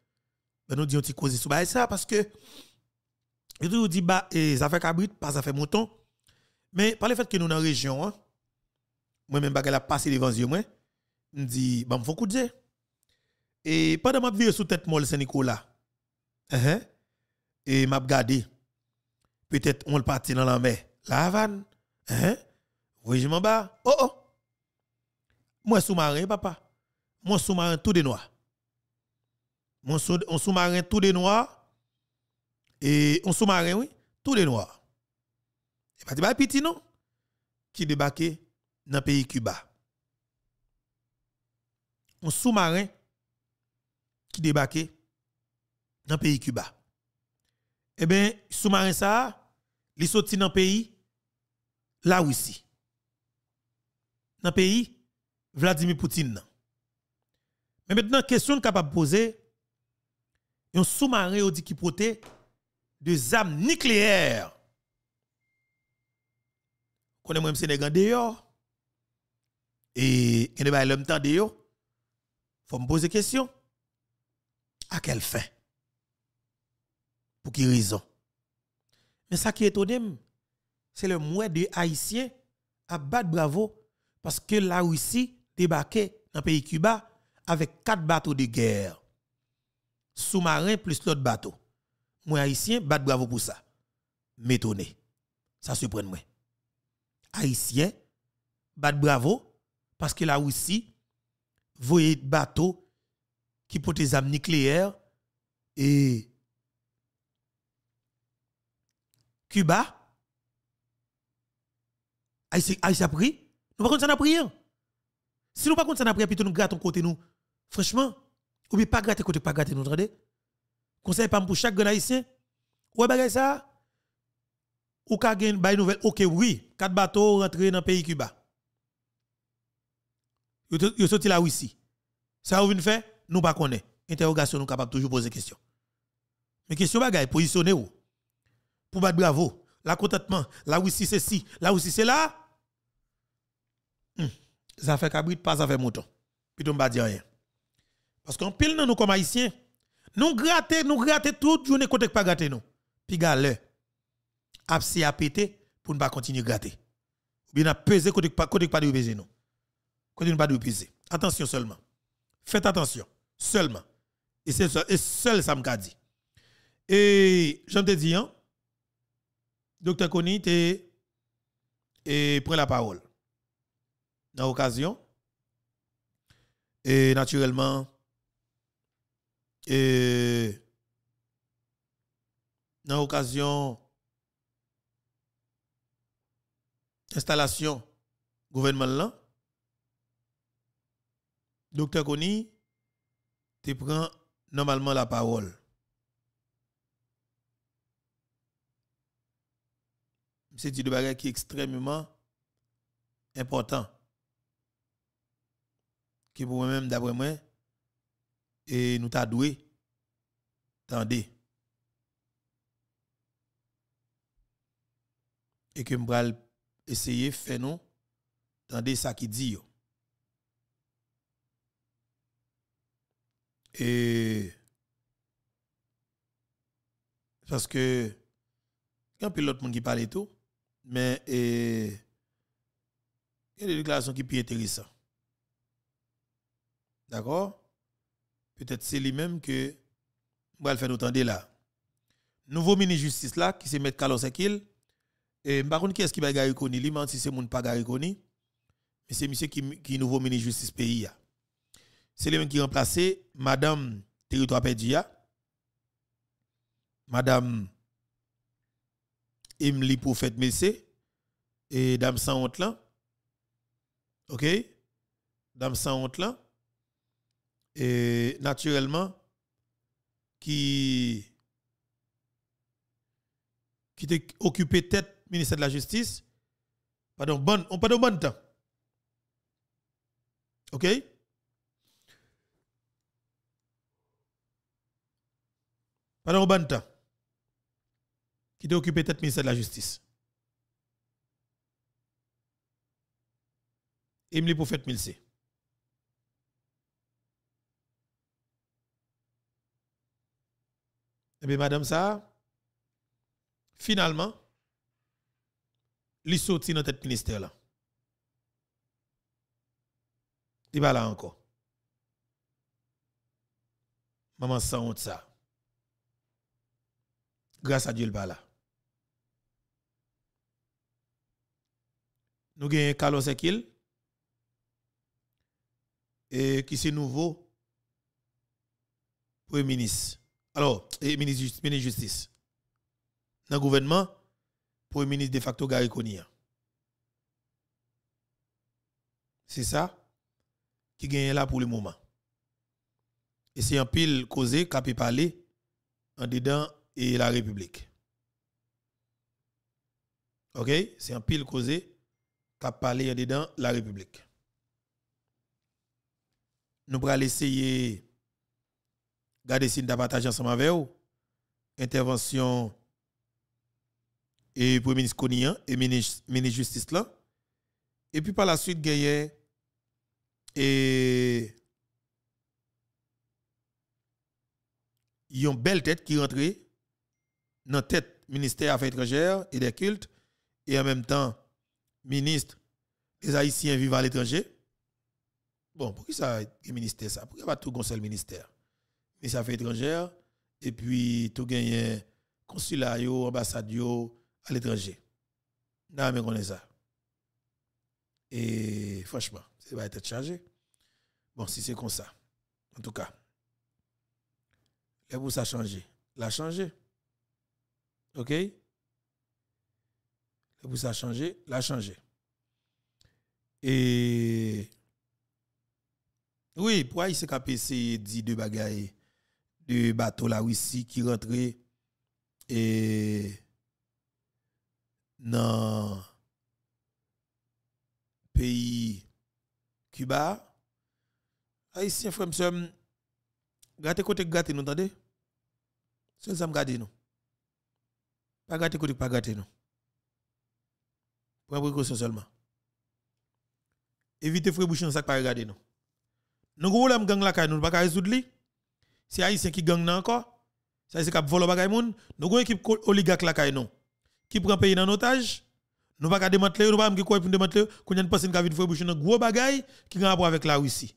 ben nous disons un petit cause sur ça parce que je vous dis bah ça fait cabrit pas ça fait mouton mais par le fait que nous dans la région hein, moi même elle la passer devant yeux Je me dit bah faut coup de et pendant m'a viré sous tête molle Saint-Nicolas uh hein, -huh, hein, et m'a regardé peut-être on le parti dans la mer. La Havane, hein? Régiment bas, oh oh. Moi sous-marin, papa. Moi sous-marin tout de noir. Mon sous-marin tout de noir. Et on sous-marin, oui, tout de noir. Et pas de petit non? Qui débarquait dans le pays Cuba. Un sous-marin qui débarquait dans le pays Cuba. Eh bien, sous-marin ça, li sorti dans pays, la Russie. Dans le pays, Vladimir Poutine. Mais maintenant, question capable poser, un sous-marin dit qui pote des armes nucléaires. Connais moi Sénégal d'ailleurs, Et il y a l'homme temps yo, Faut me poser question. À quelle fin Pour qui raison mais ça qui est étonnant, c'est le moins de Haïtiens à battre bravo parce que la Russie débarquait dans le pays Cuba avec quatre bateaux de guerre. Sous-marin plus l'autre bateau. Moi, Haïtien, bat bravo pour ça. M'étonner. Ça surprend prend moi. Haïtien, bat bravo parce que la Russie voyait bateaux qui portent des armes nucléaires et Cuba, Haïti a pris. Nous pas contre ça pris. Si nous pas contre ça pris, puis nous grattons côté nous. Franchement, ou bien pas gratter côté pas gratter nous, entendez? Conseil pas pour chaque grand haïtien. Ou bagay ça. Ou ka gagne bay nouvelle. OK oui, quatre bateaux rentrés dans le pays Cuba. Yo sorti la ici Ça ou vient faire, nous pas connaît. Interrogation nous capable toujours poser question. Mais question bagay positionner ou pour battre bravo, la contentement, là aussi c'est ci, là aussi c'est là. Ça hmm. fait cabrit, pas ça fait mouton. Puis on ne dire rien. Parce qu'en pile, nous, comme haïtiens, nous gratter, nous grattons toute ne côté pas gratter nous. Puis galère. Apsi a pété, pour ne pas continuer à gratter. Ou bien pesé, peser côté pas pas de peser nous. Côté pas de peser. Attention seulement. Faites attention seulement. Et seul ça me dit. Et j'en te dis hein Docteur Koni et prend la parole. Dans l'occasion, et naturellement, et dans l'occasion, installation gouvernement docteur Kony, tu prends normalement la parole. c'est une bagage qui est extrêmement important. Qui pour moi-même, d'après moi, et nous t'adouer. doué. Tendez. Et que m'bral essayer faire nous, tendez ça qui dit. Et parce que quand l'autre monde qui parle tout, mais, il y a des déclarations qui sont plus intéressantes. D'accord Peut-être c'est lui-même que va le faire nous là. Nouveau ministre justice là, qui se met Carlos Ekil. Et par qui est-ce qui va gagner Koni Lui, si c'est mon pas gagner Koni. Mais c'est monsieur qui est nouveau ministre justice pays. C'est lui-même qui remplace Madame Territoire Pédia. Madame pour Prophète Messie et Dame sans honte là. OK Dame sans honte là. Et naturellement qui qui était occupé tête ministère de la justice pardon bon on de bon temps. OK Pardon bon temps qui était occupé tête ministère de la Justice. Et me prophète Milsé. Eh bien, madame, ça, finalement, il sortit dans tête ministère là. Il va là encore. Maman sans honte ça. Grâce à Dieu, il va là. Nous avons Carlos Ekil, et qui est nouveau Premier ministre. Alors, et ministre de justice. Dans le gouvernement, Premier ministre de facto Gary C'est ça qui gagne là pour le moment. Et c'est un pile causé qu'a parler en dedans et la République. OK? C'est un pile causé qui a parlé dedans la République. Nous allons essayer de garder signe d'avantage ensemble avec vous. Intervention et Premier ministre Konyan hein, et ministre, la Justice là. Et puis par la suite, il et y a une belle tête qui rentrée dans la tête ministère Affaires étrangères et des cultes. Et en même temps, ministre les Haïtiens vivent à l'étranger. Bon, pour qui ça le ministère ça Pourquoi pas tout le ministère Ministre ça fait étrangères et puis tout gagné consulat, ambassade à l'étranger. Non, mais est ça. Et franchement, ça va être chargé. Bon, si c'est comme ça. En tout cas, les ça a changé. L'a changé. OK et pour ça changer, l'a changé. Et oui, pour ICKP, c'est dit deux bagailles de bateau la ici qui rentrait et dans pays Cuba. Haïtien, ah, frère, monsieur, gâtez côté gâtez nous, entendez? C'est ça me gâtez nous. Pas gâtez côté pas gâtez nous. Prenez précaution seulement. Évitez ça pas regarder non. Nous problème gang la nous pas résoudre li. C'est haïtien qui gang encore. Ça c'est cap voler les monde. Nous une équipe oligarque la Qui prend pays en otage. Nous pas démanteler, nous pas démanteler. une gros bagaille, qui a avec la Russie.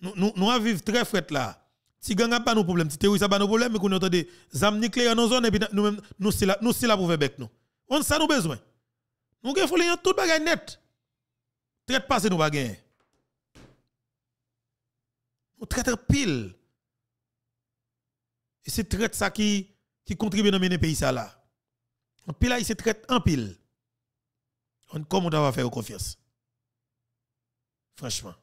Nous nous nous très fret là. Si gang a pas nos problèmes, si pas nos problèmes, mais qu'on des armes nucléaires et nous nous là nous pour faire nous. On ça nous besoin. Nous avons folie tout bagaille net. Traite pas, nous gagner. On traite pile. Et c'est traite ça qui qui contribue dans mener pays ça là. En pile il se traite en pile. On comment on va faire confiance. Franchement.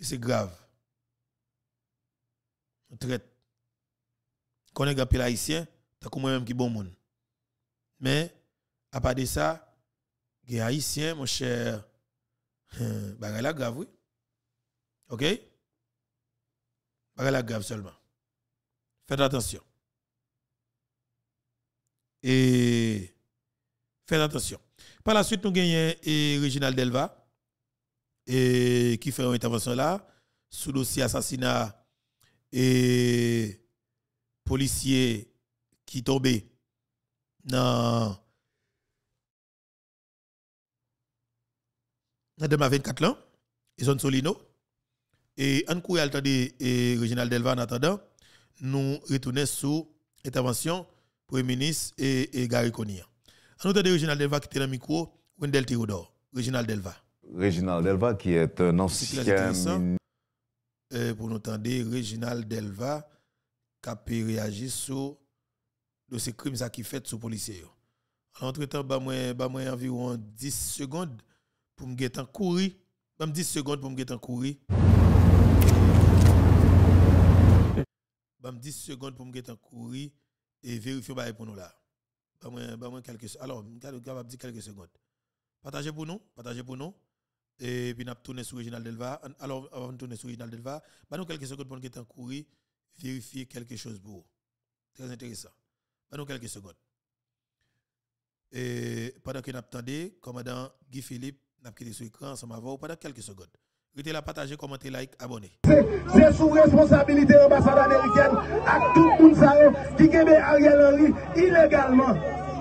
c'est grave. On traite. Connaît un pile haïtien tant moi-même qui bon monde. Mais, à part de ça, les Haïtiens, mon cher, bah, la grave, oui. OK? Bah, la grave seulement. Faites attention. Et, faites attention. Par la suite, nous gagnons Réginald Reginald Delva, et, qui fait une intervention là, sous dossier assassinat et policier qui tombait dans 24 ans, et et Solino et en courant et Delva en attendant, nous retournons sous intervention Premier ministre et, Gary Konia. En attendant régional Delva qui était dans le micro, Wendel Théodore, régional Delva. Reginald Delva qui est un ancien euh, pour nous entendre Reginald Delva qui a pu réagir sur de ces crimes qui fait sous policiers. Entre-temps, bah moi bah environ 10 secondes pour me guetter en courir. Bah 10 secondes pour me guetter en courir. Bah 10 secondes pour me guetter en courir et vérifier bah pour nous là. Bah moi bah moi quelques alors dire quelques secondes. Partagez pour nous, partagez pour nous. Et puis, nous tourner sur régional Delva. Alors, avant de tourner sur Reginald Delva, bah nous quelques secondes pour me guetter en courir, vérifier quelque chose pour Très intéressant dans quelques secondes. Et pendant que nous attendons, commandant Guy Philippe n'a quitté sur l'écran ensemble avec pendant quelques secondes. Rete la partager, commenter, like, c'est C'est sous responsabilité ambassade américaine à tout monde qui qui ki Ariel Henry illégalement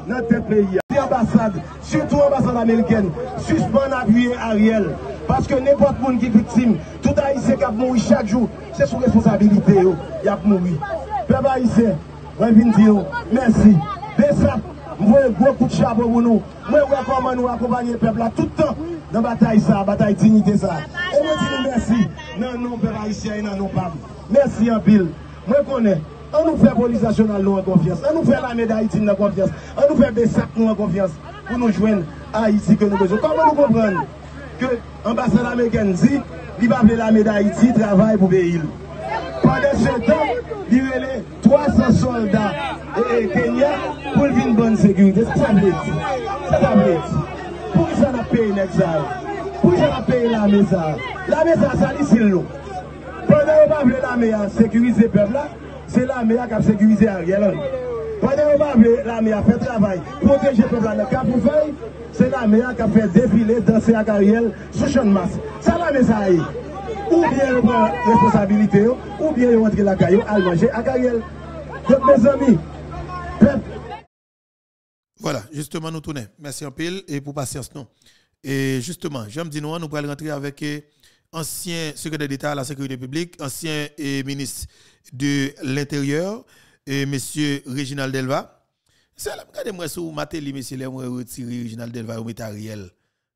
dans pays. pays. Ambassade, surtout ambassade américaine suspend apuye Ariel. que n'importe qui qui victime tout haïtien qui a moui chaque jour, chaque sous responsabilité. sous responsabilité moui. Peuple haïtien, Rivindio, merci. Besap, vous beaucoup de chapeau pour nous. Moi, vous accompagner le peuple tout le temps dans la bataille, la bataille de dignité. Et moi, je vous merci. Non, non, Père Haïtien, non, non, Pam. Merci en pile. Moi, je connais. On nous fait la police nationale en confiance. On nous fait la médaille en confiance. On nous fait Besap en confiance pour nous joindre à Haïti que nous besoin. Comment nous comprendre que l'ambassade américaine dit il va appeler la médaille d'Haïti travail pour pays. Pendant ce temps, il est 300 soldats et Kenya pour vivre une bonne sécurité. c'est ça veut C'est Ça, ça Pour ça n'a pas l'exil Pour Pourquoi ça n'a payé la maison La maison, ça dit c'est l'eau. Pendant que pas l'armée à sécuriser le peuple, c'est l'armée qui a sécurisé Ariel. Pendant que vous avez l'armée a fait travail, protéger le peuple dans le pour c'est l'armée qui a fait défiler, danser à Ariel sous champ de masse. Ça, n'a pas ou bien ils prennent responsabilité, ou bien ils rentrent la caillou à manger à Gariel. Donc mes amis, Voilà, justement, nous tournons. Merci en pile et pour patience, non. Et justement, j'aime dire nous, nous allons rentrer avec eh, ancien secrétaire d'État à la sécurité publique, ancien eh, ministre de l'Intérieur, M. Eh, monsieur Delva. C'est là, regardez-moi sous Matéli, monsieur, là, retiré Reginald Delva au Métariel.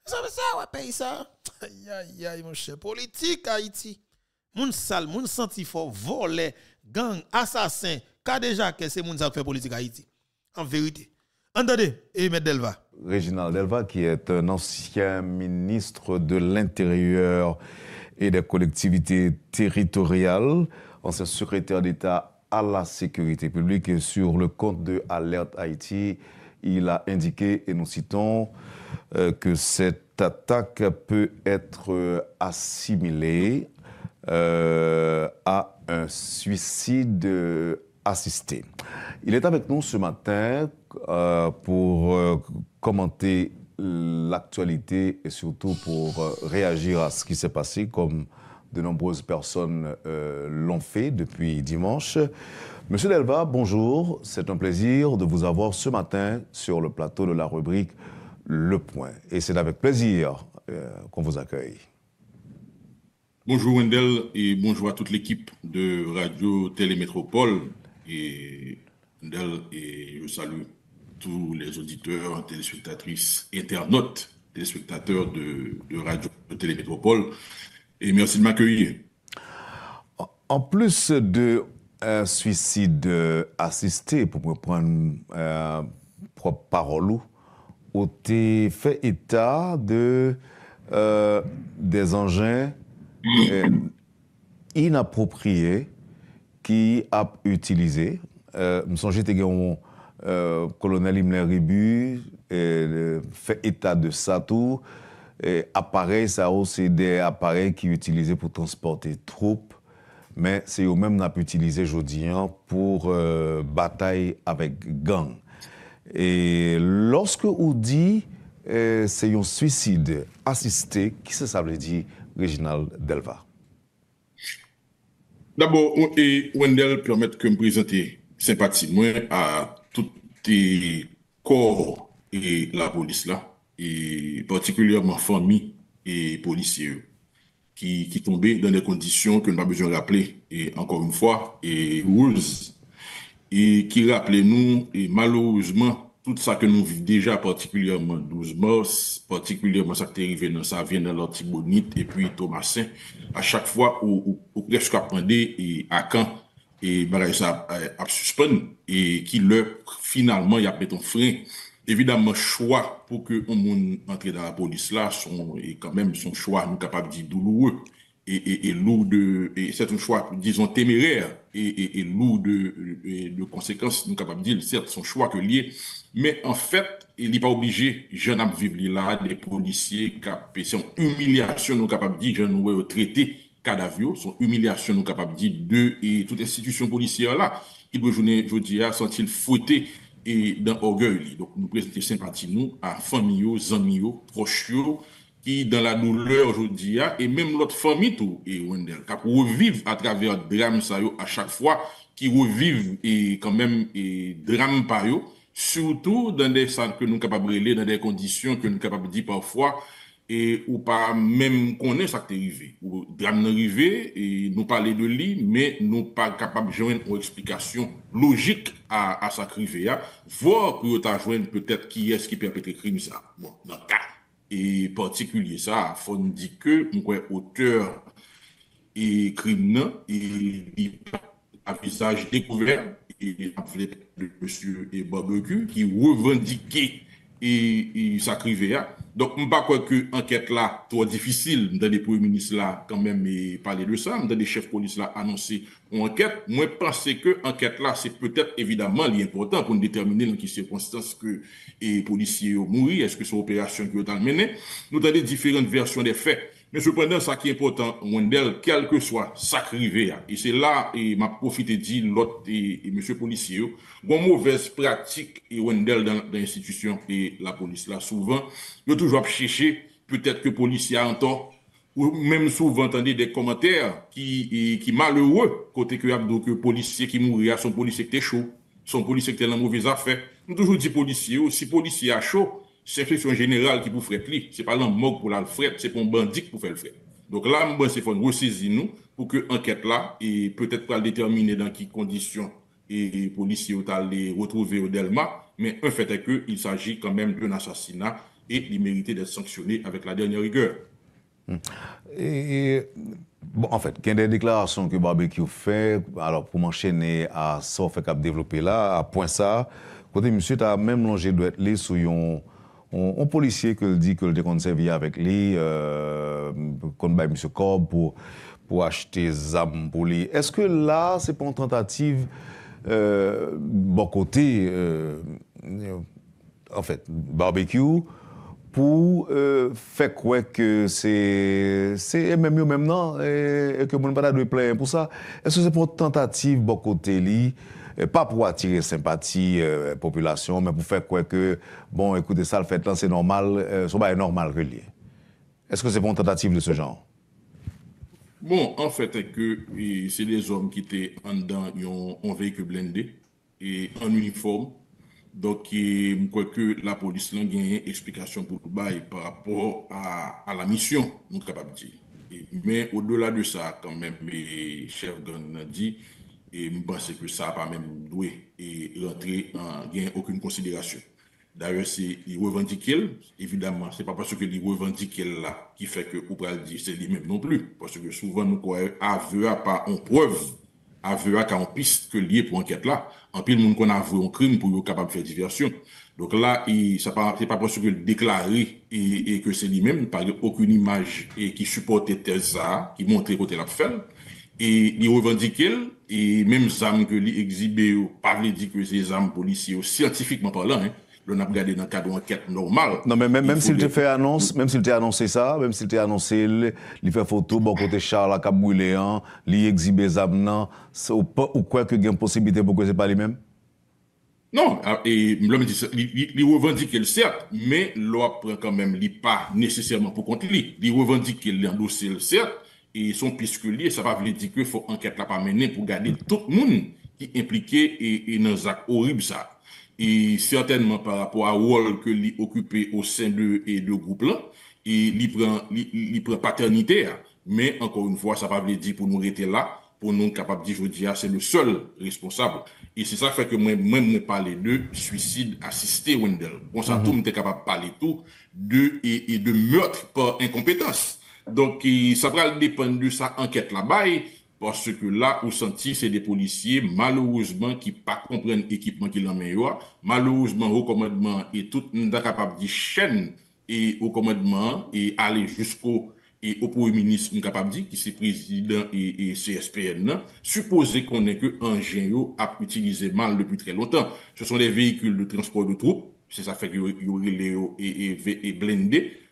Ça veut ça, ouais, paye ça. Aïe, aïe, aïe, mon cher. Politique, Haïti. Mon sal, mon senti fort, volé, gang, assassin. Car déjà que c'est moun sale fait politique Haïti. En vérité. Entendez, Emet Delva. Réginald Delva, qui est un ancien ministre de l'Intérieur et des collectivités territoriales, ancien secrétaire d'État à la sécurité publique et sur le compte de Alerte Haïti, il a indiqué, et nous citons, euh, que cette attaque peut être euh, assimilée euh, à un suicide assisté. Il est avec nous ce matin pour commenter l'actualité et surtout pour réagir à ce qui s'est passé comme de nombreuses personnes l'ont fait depuis dimanche. Monsieur Delva, bonjour. C'est un plaisir de vous avoir ce matin sur le plateau de la rubrique le point. Et c'est avec plaisir euh, qu'on vous accueille. Bonjour Wendel et bonjour à toute l'équipe de Radio Télémétropole. Et et je salue tous les auditeurs, téléspectatrices, internautes, téléspectateurs de, Radio Télémétropole. Et merci de m'accueillir. En plus de un euh, suicide euh, assisté, pour me prendre propre parole, ont fait état de, euh, des engins euh, inappropriés qui a utilisé. Je euh, me que le colonel Imler Ribu fait état de ça Appareils, Et ça aussi des appareils qui utilisés pour transporter troupes, mais c'est eux-mêmes n'a utilisé aujourd'hui hein, pour bataille avec gangs. Et lorsque vous dit euh, c'est un suicide assisté, qui ce que ça veut dire, Réginald Delva D'abord, Wendell permet que je me présente sympathie à tous les corps et la police là, et particulièrement famille et policiers qui, qui tombaient dans des conditions que nous n'avons pas besoin de rappeler. Et encore une fois, et rules et qui rappelait nous, et malheureusement, tout ça que nous vivons déjà, particulièrement 12 morts, particulièrement ça qui est arrivé dans ça vient dans l'Antibonite et puis Thomasin, à chaque fois, ou presque prendre et à quand, et malheureusement ça a, et qui le, finalement, il a mis un frein. Évidemment, choix pour que on monde entre dans la police là, son, et quand même, son choix, nous capable de dire douloureux, et, et, et lourd de, et c'est un choix, disons, téméraire, et, lourd de, conséquences, nous capables de dire, certes, son choix que lié, mais en fait, il n'est pas obligé, jeune homme vivre là, des policiers, c'est son humiliation, nous capables de dire, j'en ai traité cadavre, son humiliation, nous capables de dire, de et toute institution policière là, il peut jouer, je dis, sont-ils fouettés et dans orgueil, Donc, nous présenter sympathie, nous, à famille, amis, proches, qui dans la douleur aujourd'hui, hein, et même l'autre famille tout, et Wendell, qui revivent à travers drame ça à chaque fois, qui revivent et quand même et drame par surtout dans des centres que nous capables dans des conditions que nous sommes capables de dire parfois, et ou pas même connaître ça qui est arrivé. Ou drame arrivé, et nous parler de lui, mais nous pas capables de joindre une explication logique à, à qui est hein. voir que joindre peut-être qui est-ce qui peut le crime ça. dans et particulier ça, faut dit que mon auteur et criminel et visage découvert et le monsieur et barbecue qui revendiquait et, ça crivait. Donc, je ne pas quoi que enquête là trop difficile. Dans les premiers ministres là, quand même, et parler de ça. Dans les chefs de police là, annoncer une enquête. Moi, pense que enquête là, c'est peut-être évidemment l'important pour déterminer dans quelles circonstances que les policiers ont mouru. Est-ce que c'est opération qui ont mené Nous avons différentes versions des faits. Mais cependant, ça qui est important, Wendell, quel que soit sa hein. et c'est là, et m'a profité dit l'autre, et, monsieur policier, bon mauvaise pratique, et Wendel dans, l'institution et la police là, souvent, il toujours chercher, peut-être que policier entend ou même souvent entendez des commentaires qui, qui malheureux, côté que le que policier qui mourait, son policier était chaud, son policier était dans mauvaise affaire. nous toujours dit policier, si policier a chaud, c'est question générale qui vous frette Ce n'est pas l'homme pour la c'est pour un bandit pour faire le faire. Donc là, c'est faut nous pour que lenquête là et peut-être pas déterminer dans quelles conditions et policiers ont allé retrouver au Delma, mais un fait est qu'il s'agit quand même d'un assassinat et il méritait d'être sanctionné avec la dernière rigueur. Hmm. Et, bon, en fait, il y a des déclarations que Barbecue fait, alors pour m'enchaîner à ça, fait développer là, à point ça, côté monsieur, tu as même longé doit être sur un On polisye ke l di ke l dekonservi ya vek li, euh, kon bay miso kor pou achete zam pou li. Eske la se pon tentative euh, bokote, euh, en fet, barbekyou pou fekwe ke se eme myo mem nan e ke moun vada dwe plen pou sa? Eske se pon tentative bokote li? pas pour attirer sympathie euh, population, mais pour faire quoi que, bon, écoutez, ça, le fait là, c'est normal, euh, ça est normal relié. Est-ce que c'est une tentative de ce genre? Bon, en fait, que c'est des hommes qui étaient en ont un véhicule blindé et en uniforme. Donc, je que la police a une explication pour le bail par rapport à, la mission, nous sommes capables de dire. Mais au-delà de ça, quand même, chef chefs gang dit, et je pense que ça n'a pas même doué et rentrer en gain aucune considération. D'ailleurs, c'est il revendique évidemment, n'est pas parce que les revendique là qui fait que ou dire c'est lui-même non plus parce que souvent nous croyons aveu à pas en preuve, aveu à qu'en piste que lié pour enquête là, en plus, nous qu'on un crime pour être capable de faire diversion. Donc là, ce n'est pas pas parce que déclaré et, que c'est lui-même par aucune image et qui supportait ça, qui montrait côté la fait E li revendike el, e menm sam ke li ekzibe ou pa vle dike zi zanm polisi ou scientifikman palan, loun ap gade nan kade anket normal. Nan menm, menm, menm, menm, menm si l te fè anons, menm si l te anonsè sa, menm si l te anonsè l, li fè foto bon kote Charles akabou le an, li ekzibe zanm nan, ou kwenke gen posibite pou kweze pali menm? Non, ah, e loun me di se, li revendike el cert, men l wap prek anmen li pa nesesèrman pou konti li. Li revendike el, li an dosi el cert, et son pisculier, ça va venir dire qu'il faut enquête là pas mener pour garder tout le monde qui est impliqué et, et dans horrible ça. Et certainement par rapport à rôle que lui occupait au sein de, et de groupe là, et lui prend, lui, prend paternité. Hein. Mais encore une fois, ça va venir dire pour nous rester là, pour nous capables de dire, ah, c'est le seul responsable. Et c'est ça fait que moi, même me parler de suicide assisté, Wendell. Bon, ça, mhm. tout -hmm. capable de parler tout de, et, et de meurtre par incompétence. Donc, ça va dépendre de sa enquête là-bas, parce que là, au senti, c'est des policiers, malheureusement, qui pas comprennent l'équipement qu'ils ont malheureusement, au commandement, et tout le monde est capable de chaîne et au commandement, et aller jusqu'au et au premier ministre, capable dire, qui c'est président et, et CSPN, hein. supposé qu'on est que géant a utilisé mal depuis très longtemps. Ce sont des véhicules de transport de troupes, c'est ça fait y, y, et, y, et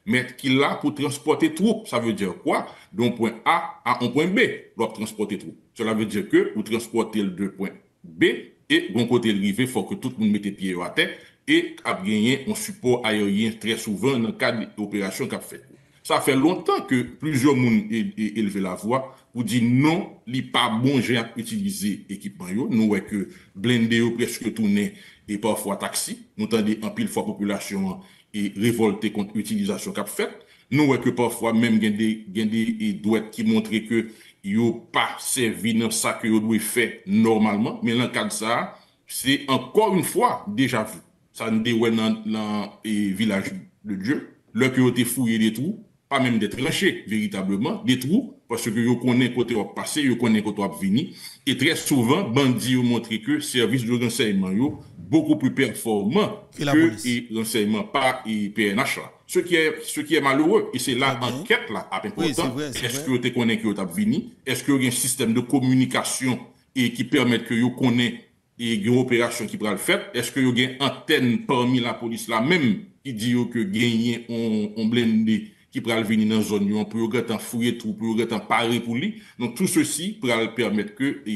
Met ki la pou transporte trou. Sa veut dire kwa? Don point A a on point B. Lop transporte trou. Sela veut dire ke ou transporte el de point B. E gon kote rive fò ke tout moun mette piye yo a te. E ap genyen, an support a yo yen tre souven nan kade operasyon kap fè. Sa fè lontan ke plujon moun elve la vwa. Ou di non, li pa bon jè ap itilize ekipman yo. Nou wè ke blende yo preske toune. E pa fwa taksi. Nou tande an pil fwa populasyon an. et révolté contre l'utilisation qu'a fait Nous voyons que parfois même il y a des douettes qui montrent que n'ont pas servi dans ça que vous faire normalement. Mais dans le cas de ça, c'est encore une fois déjà vu. Ça nous dit dans le village de Dieu, le que vous fouillé des trous, pas même des tranchées véritablement, des trous parce que vous connaissez côté passé, vous connaissez côté au Et très souvent, bandits ont montré que le service de renseignement est beaucoup plus performant que le renseignement par PNH. Ce, qui est, ce qui est malheureux, et c'est là l'enquête là, important. Est-ce que vous connaissez que qui venu? Est-ce que y a un système de communication qui permet que vous connaissez les une opération qui pourra le faire? Est-ce que vous avez une antenne parmi la police là même qui dit que vous on blindé? ki pral veni nan zon yon, pou yon gwen tan fouye trou, pou yon gwen tan pare pou li. Non, tout se si pral permette ke, e,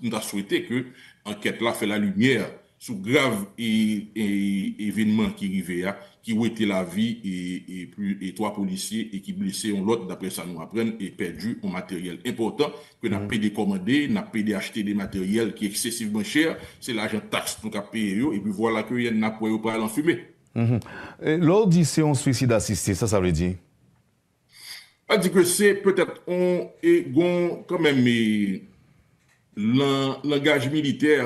nou ta souwete ke, anket la fe la lumièr, sou grav evènmen e, ki rive ya, ki wète la vi, et e, pou etwa polisye, et ki blise yon lot, d'apre sa nou apren, e perdi yon materyèl. Impotant, ke nan pe de komande, nan pe de achete de materyèl ki eksesiveman chèr, se la jen taks, ton ka pe yo, et pou wala ke yon nan pou yo pral anfume. Lò di se yon suicide assisté, sa sa vè di? A di kè se, pètè on e gon kèmèm langaj militer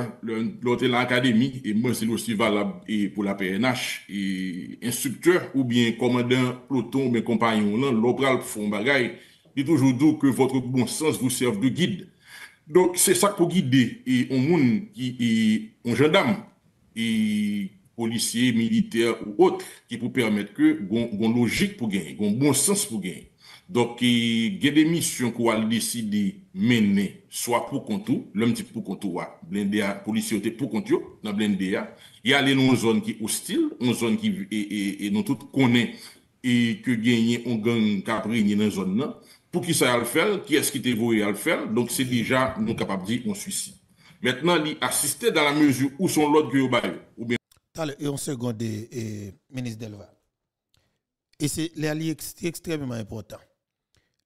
lò te l'akademi, mè se lò si valab pou la PNH, instructeur ou bien komandant, ploton, mè kompanyon lan, lò pral pou fon bagay, di toujou dou kè vòt pou bon sens, vò serv de guide. Donk se sa pou guide, yon moun, yon jen dam, yon policiers, militaires ou autres, qui pour permettre que gon logique pour gagner, gon bon sens pour gagner. Donc, il y a des missions qu'on a décidé mener, soit pour contour, l'homme dit pour contour, blindé à pour contour, dans blindé Il y dans une zone qui est hostile, une zone qui et, et, et nous tous connaissons et que gagner on gang qui dans zone là. Pour qui ça a le faire, qui est-ce qui t'est voué à le faire, donc c'est déjà nous capables de dire on suicide. Maintenant, il assisté dans la mesure où son lot de ou bien et on seconde le ministre Delva. Et c'est l'allié extrêmement important.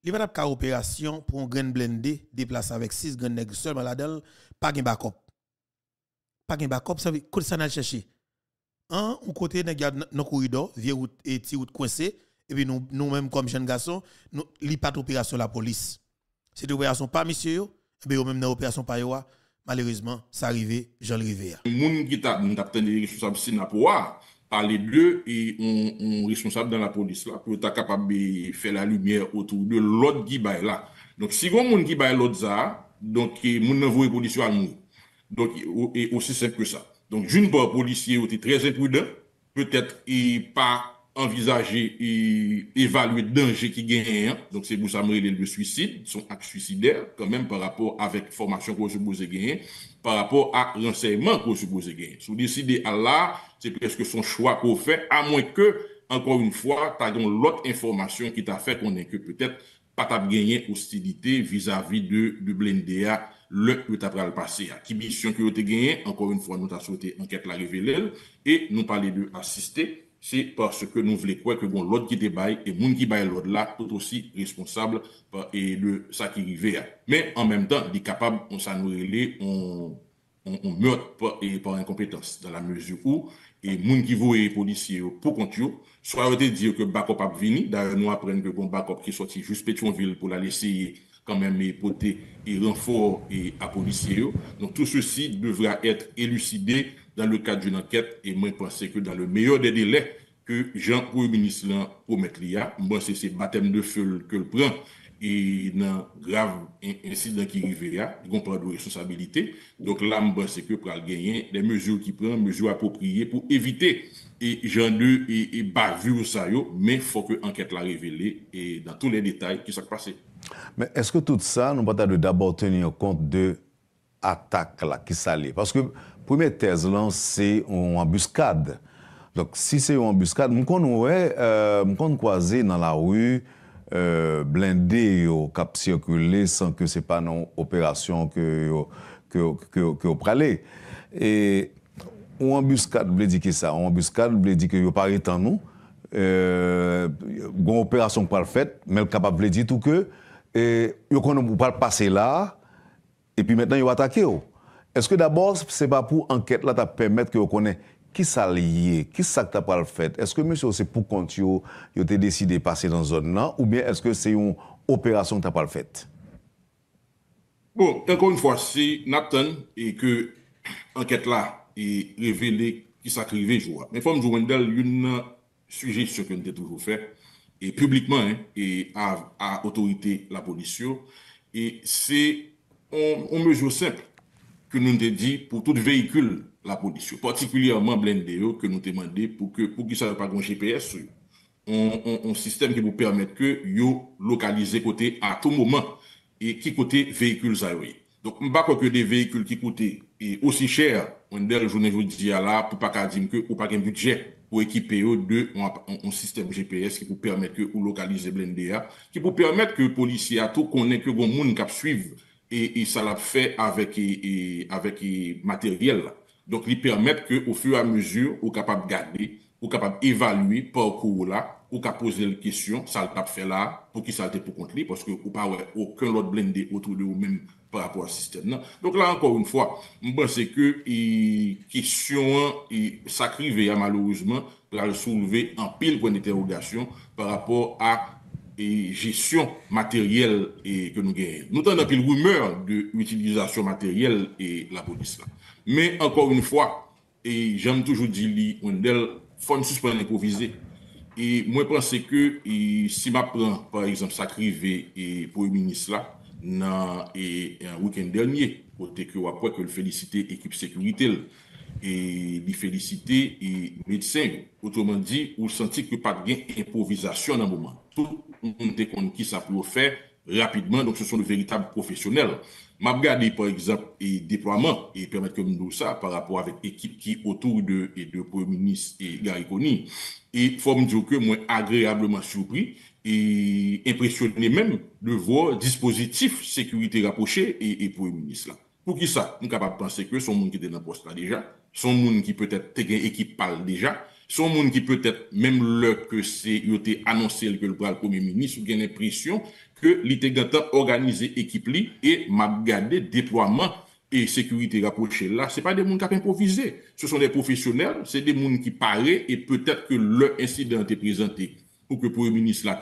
Il n'y opération pour un grain blindé déplacé avec six grands nègres seulement là-dedans, pas de backup. Pas de backup, ça veut dire que ça n'a cherché. Un, on côté nos corridors, vieux et et ou de coincé et puis nous, nous-mêmes, comme jeunes garçons, nous, il n'y pas d'opération la police. C'est une opération pas monsieur, et puis même dans l'opération pas malheureusement, ça arrivait, j'en arrivais. Les gens qui t'attendent les responsables de pour parler d'eux et on, on responsable dans la police là, pour être capable de faire la lumière autour de l'autre qui baille là. Donc, si vous avez qui baille l'autre ça, donc, eh, mon les policier à nous Donc, et eh, oh, eh, aussi simple que ça. Donc, d'une part, policier était très imprudent, peut-être et pas envisager et évaluer le danger qui gagne. Hein. Donc, c'est pour ça que le suicide, son acte suicidaire, quand même, par rapport avec formation qu'on supposé gagner, par rapport à l'enseignement qu'on supposé gagner. Si vous décidez à là, c'est presque son choix qu'on fait, à moins que, encore une fois, tu as l'autre information qui t'a fait qu'on est que peut-être pas t'as gagné hostilité vis-à-vis de, de Blendéa le que après le passé. Qui mission que tu gagné, encore une fois, nous t'as souhaité enquête la révéler et nous parler de assister c'est parce que nous voulons croire que l'autre qui débaille et monde qui baille l'autre là, tout aussi responsable et de ça qui arrive. Mais en même temps, il est capable, on s'en on, on, meurt par, par incompétence, dans la mesure où, et monde qui les policiers pour continuer. soit de dire que backup a venu, d'ailleurs nous apprenons que bon backup qui sorti juste Pétionville pour la laisser quand même époter et renfort et à policiers. Donc tout ceci devra être élucidé dan le kat joun anket, e mwen panse ke dan le meyo de delek ke jan ou yon ministran pou met li ya, mwen se se batem de ful ke l pran, e nan grav ensis dan ki rive ya, yon pran do resonsabilite, donk la mwen se ke pran genyen, de mezo ki pran, mezo apopriye pou evite, e jan de, e ba virou sa yo, men fok yon anket la revele, e dan tou le detay ki sa k prase. Men eske tout sa, mwen pata de dabor tenye yon kont de atak la ki sa li, paske Pweme tez lan se yon ambuskade. Dok si se yon ambuskade, mkono wè, euh, mkono kwaze nan la wè euh, blinde yo kap sirkule san ke se pa nan operasyon ke yo prale. E yon ambuskade wè di ki sa, yon ambuskade wè di ki yo pari tan nou, euh, yon operasyon parfet, men kapap wè di tou ke, e, yo kono wè pari pase la, e pi metan yo atake yo. Est-ce que d'abord, ce n'est pas pour enquête là, permettre que vous connaissez qui ça lié, qui ça que pas le fait? Est-ce que monsieur, c'est pour quand tu as décidé de passer dans zone là, ou bien est-ce que c'est une opération que tu pas le fait? Bon, encore une fois, c'est Nathan et que enquête là est révélée qui je vois. Mais comme a une sujet ce toujours fait, et publiquement, hein, et à, à, autorité la police. Et c'est, une mesure simple. ke nou nte di pou tout vehikul la polisyon. Partikulyerman blende yo ke nou te mande pou ki sa yo pa gwen GPS yo. On sistem ki pou permette ke yo lokalize kote a tou mouman e ki kote vehikul zaywe. Donk mba kwa ke de vehikul ki kote e osi chere, mwen der jounen jou diya la pou pa ka adim ke ou pa gen budget pou ekipe yo de on sistem GPS ki pou permette ke ou lokalize blende ya. Ki pou permette ke polisyon a tou konen ke gwen bon moun kap suive et, ça l'a fait avec, et, avec matériel. donc Donc, lui que au fur et à mesure, on capable de garder, on êtes capable d'évaluer parcours là, ou qu'à poser les question ça l'a fait là, pour qui ça pour contre lui, parce que ou pas aucun autre blindé autour de vous-même par rapport au système. Donc là, encore une fois, c'est que les question et, hein, malheureusement, pour soulever un pile point d'interrogation par rapport à jesyon materyel ke nou genye. Nou tan apil wumeur de utilizasyon materyel e la polis la. Me, ankor un fwa, e jen toujou di li wendel, fon sus pen l'impovise. E mwen pranse ke si ma pran, par exemple, sa krive e poli minis la, nan e an wikend denye, pote ke wapwe ke l felicite ekip sekuritel, e li felicite, e medsen, outouman di, ou senti ke pat gen improvizasyon nan mouman. Tout. qui ça faire rapidement. Donc, ce sont de véritables professionnels. M'a par exemple, et déploiement, et permettre que nous ça par rapport avec l'équipe qui est autour de, de Premier ministre et Gary Conny. Et faut me dire que moi, agréablement surpris et impressionné même de voir dispositif sécurité rapproché et, et Premier ministre là. Pour qui ça? Nous capable de penser que son monde qui était dans le poste là déjà, son monde qui peut-être équipe parle déjà, des gens qui, peut-être, même l'heure que c'est annoncé que le que Premier Premier ministre ou bien l'impression que li organisé et gardé déploiement et sécurité rapprochée là, c'est pas des gens qui improvisé. Ce sont des professionnels, c'est des gens qui paraissent et peut-être que leur incident est présenté pour que le Premier ministre la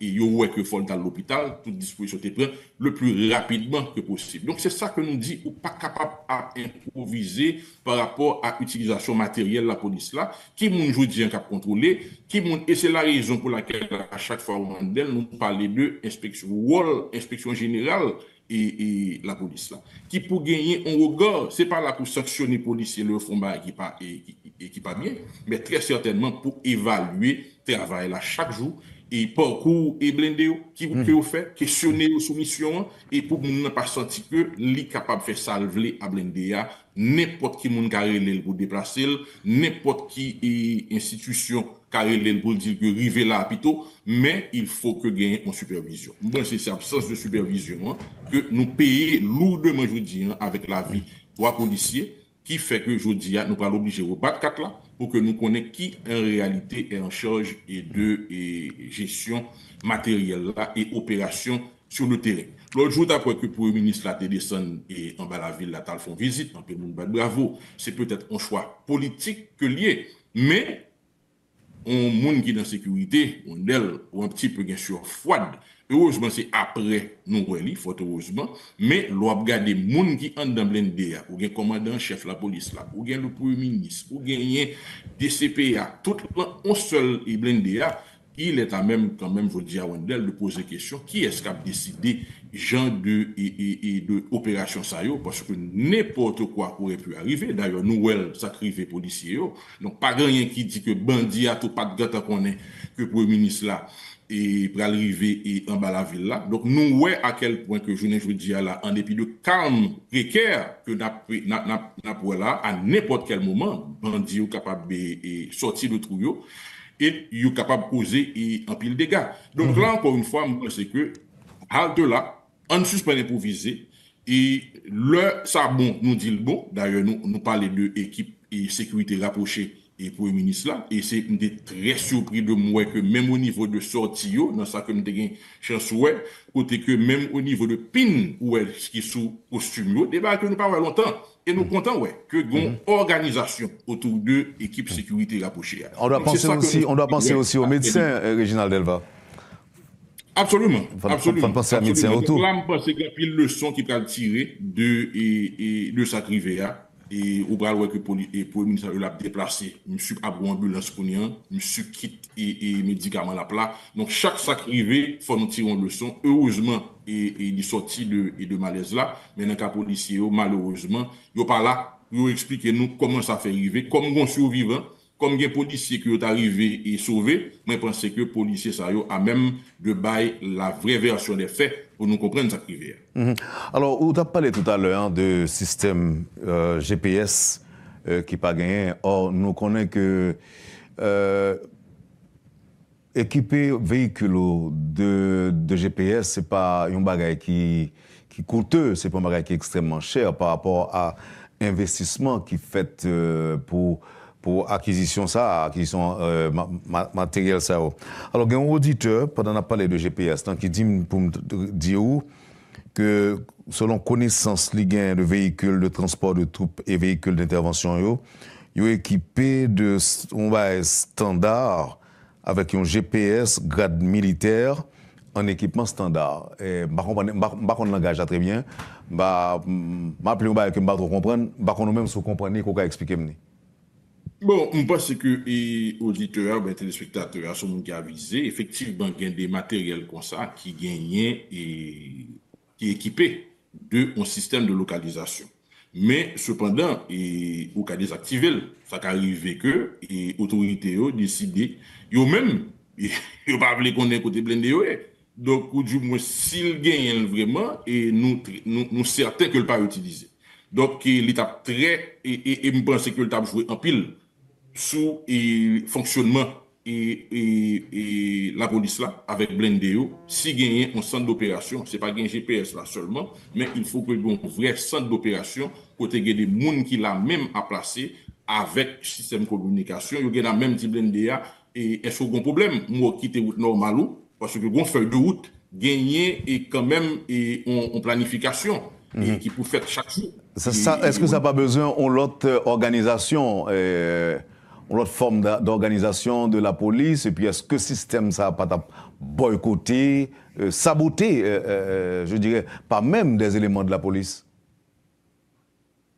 et que font à l'hôpital, toute disposition te prête le plus rapidement que possible. Donc c'est ça que nous dit, ou pas capable à improviser par rapport à l'utilisation matérielle de la police là, qui nous joue un cap contrôlé, qui et c'est la raison pour laquelle à chaque fois on nous parlons de inspection, wall, inspection générale, et, la police là qui pour gagner un regard c'est pas là pour sanctionner policiers le fond qui pas et, qui pas bien mais très certainement pour évaluer travail là chaque jour et parcours et blindé qui vous mm. fait questionner aux soumissions et pour ne pas senti que lui capable faire salver à blindé n'importe qui moun carré pour déplacer n'importe qui institution est pour dire que river là plutôt, mais il faut que gagne en supervision. Moi, c'est cette absence de supervision hein, que nous payons lourdement aujourd'hui hein, avec la vie trois policiers qui fait que aujourd'hui nous pas obligés au battre quatre là pour que nous connaissions qui en réalité est en charge et de gestion matérielle là et opération sur le terrain. L'autre jour, d'après que le Premier ministre l'a descendu et en bas la ville, la font visite, bravo, c'est peut-être un choix politique que lié, mais on monde qui dans sécurité, on est un petit peu bien sûr Heureusement, c'est après nous fort heureusement, mais l'on regarde les gens qui sont dans ou bien commandant chef la police là, ou bien le premier ministre, ou bien DCPA, tout le un seul blindé il et oh. a men, kan men, joun di a wendel, pou se kesyon ki eskap deside jan de operasyon sa yo, pwoske nepot kwa koure pu arrive, d'ayon nou wel sakrive polisye yo, non pa genyen ki di ke bandi ato pat gata konen ke pou e minis la pre alrive e anba la vil la, nou we a kel poen ke jounen joun di a la an depi de kam preker ke nap wala an nepot kel momen, bandi ou kapab be sorti de trou yo, et ils sont capables de causer et en pile de dégâts. Donc mhm. là, encore une fois, c'est que, à de là, on suspend improvisé, et le ça nous dit le bon, d'ailleurs, nous, nous parlons de équipe et sécurité rapprochée Et pour les ministres là, c'est une des très surpris de moi que même au niveau de sorti, dans sa communauté, je suis oué, c'est que même au niveau de pin, ou est-ce qu'ils sont au studio, et bien, je ne parle pas longtemps, et nous mm. comptons oué, que l'organisation mm. autour d'eux équipe sécurité la pochère. On doit penser aussi au médecin, euh, Réginald Delva. Absolument. Femme penser à médecin autour. L'âme, c'est qu'il y a pile le son qui peut attirer de sa privéa, E ou bral wèk e pou e minisaryol ap deplase, msup abouambu lanskouni an, msup kit e, e medikaman ap la. Non, chak sak rive, fò nou tiron le son, heurezman e di e, soti e de malez la. Menen ka polisye yo, malheurezman, yo pa la, yo explike nou koman sa fe rive, koman gonsi yo vivan. konm gen polis se kyo t'arive e sove, mwen pens se kyo polis se sa yo a menm de bay la vre versyon de fe pou nou kompren sa kriveyen. Mhm. Ou ta pale tout a lè an de sistem euh, GPS ki euh, pa ganyen or nou konnen ke ekipe euh, vehikulo de GPS se pa yon bagay ki koute, se pa bagay ki ekstremman chè par rapport a investisman ki fète pou pour acquisition ça, acquisition euh, matériel ça. Oh. Alors, il y a un auditeur, pendant qu'on a parlé de GPS, qui dit pour me dire que selon connaissance de véhicules de transport de troupes et véhicules d'intervention, ils sont équipés de on va standard avec un GPS grade militaire en équipement standard. je bah, ne langage bah, bah, très bien. Je m'appelle, je ne comprends pas, je ne comprends pas, je ne comprends pas, Bon, mwen panse ke e, auditeur, mwen telespektator, a son moun ki avize, efektiv ban gen de materyel kon sa ki genyen ki ekipe de an sistem de lokalizasyon. Men, sepandan, ou ka dezaktivel, sa ka rive ke otorite yo diside, yo men, yo pa avle kon den kote blende yo e, donk ou di mwen si l genyen vreman, nou serten ke l pa otilize. Donk, li tap tre, e mwen panse ke l tap jwoy anpil sous le fonctionnement et, la police là avec Blendeo. Si gagner un centre d'opération, ce n'est pas gagner GPS là seulement, mais il faut que y ait un vrai centre d'opération côté des gens qui l'a même à placer avec le système de communication. Il y a même petit Blendea. Et est-ce qu'il un problème Moi, quitter route normal, Parce que vous feuille de route, gagner et quand même et planification mhm. qui peut faire chaque jour. Est-ce que ça n'a pas besoin d'une l'autre euh, organisation euh, l'autre forme d'organisation de la police, et puis est-ce que le système ça pas boycotté, euh, saboté, euh, euh, je dirais, pas même des éléments de la police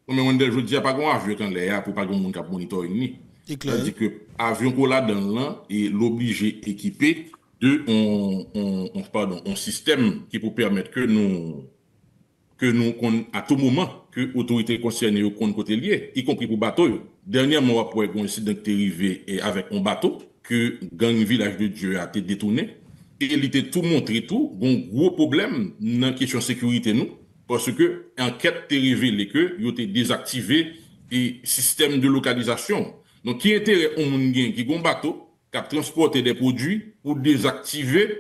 Mais on je dis, pas grand avion dans l'air pour pas grand monde qui monitor ni. C'est-à-dire que avion qu'on a dans l'an est l'obligé équipé de on, pardon, un système qui peut permettre que nous que nous à tout moment que l'autorité concernée au compte côté lié, y compris pour bateau Dernièrement, on a pour un est arrivé avec un bateau que gang village de Dieu a été détourné. Et il était tout montré tout, un gros problème dans la question de sécurité nous, parce que l'enquête est révélée que il été désactivé et système de localisation. Donc, qui intérêt un qui a un bateau qui a transporté des produits pour désactiver le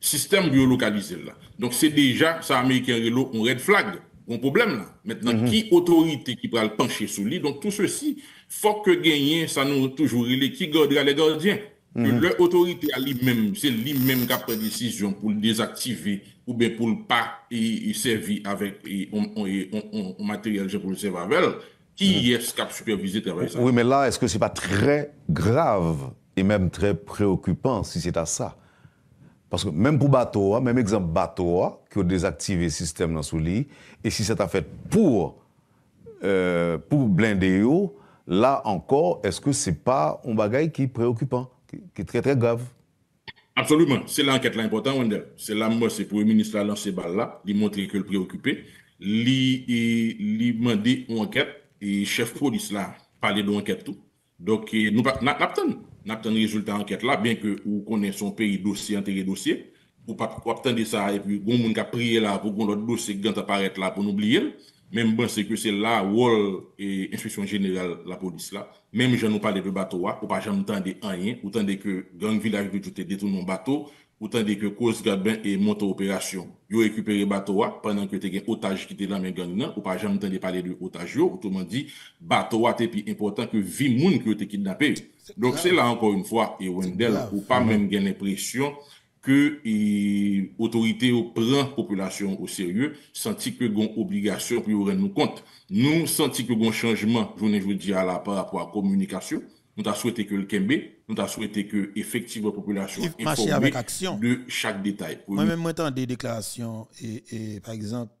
système de là. Donc c'est déjà ça américain un red flag, un problème là. Maintenant mhm. qui autorité qui va le pencher sur lui. Donc tout ceci Fok genyen, sa nou toujou ilè ki gòdè a lè gòdjen. Mhm. Lè otorite a li mèm, se li mèm kap pre-desisyon pou lè dezaktive, pou lè pa e, e servi avèk, e, on e, materyal jè pou lè servi avèl, ki mhm. yè skap supervise tèvèl sa. Oui, mè la, eske se pa trè grave, e mèm trè pre-okupant si se ta sa. Mèm pou Batoa, mèm ekzamp Batoa, ki ou dezaktive sistem nan sou li, e si se ta fèt pou blinde yo, Là encore, est-ce que ce n'est pas un bagage qui est préoccupant, qui, est très très grave? Absolument. C'est l'enquête importante, Wendell. C'est là, pour c'est le ministre lancer lancé balle là, il montre qu'il est préoccupé, il demandé une enquête, et chef police là, parler de enquête tout. Donc, nous n'attendons pas le résultat de là, bien que vous connaissez son pays, dossier, intérêt dossier, pour pas ça, et puis, il y a prié là pour que l'autre dossier qui apparaître là pour nous oublier. Même bon, c'est que c'est là, Wall et Inspection Générale, la police là, même je nous parle de bateau, hein. ou pas jamais entendre rien, Tant que Gang Village de Jouté détourne mon bateau, autant que Cause Gabin et Moto Opération, ils récupéré bateau hein, pendant que tes un otage qui était dans la gang hein. ou pas jamais entendu parler de otage, autrement dit, bateau est plus important que vie moun qui ont été kidnappé. Donc c'est là encore une fois, et Wendell, ou pas mm-hmm. même l'impression ke otorite e, ou pran populasyon ou serye, santi ke gon obligasyon pou yon ren nou kont. Nou santi ke gon chanjman, jounen joun di ala par rapport a komunikasyon, nou ta souwete ke l'kembe, nou ta souwete ke efektive populasyon informe de chak detay. Mwen mwen tan de deklarasyon e par exemple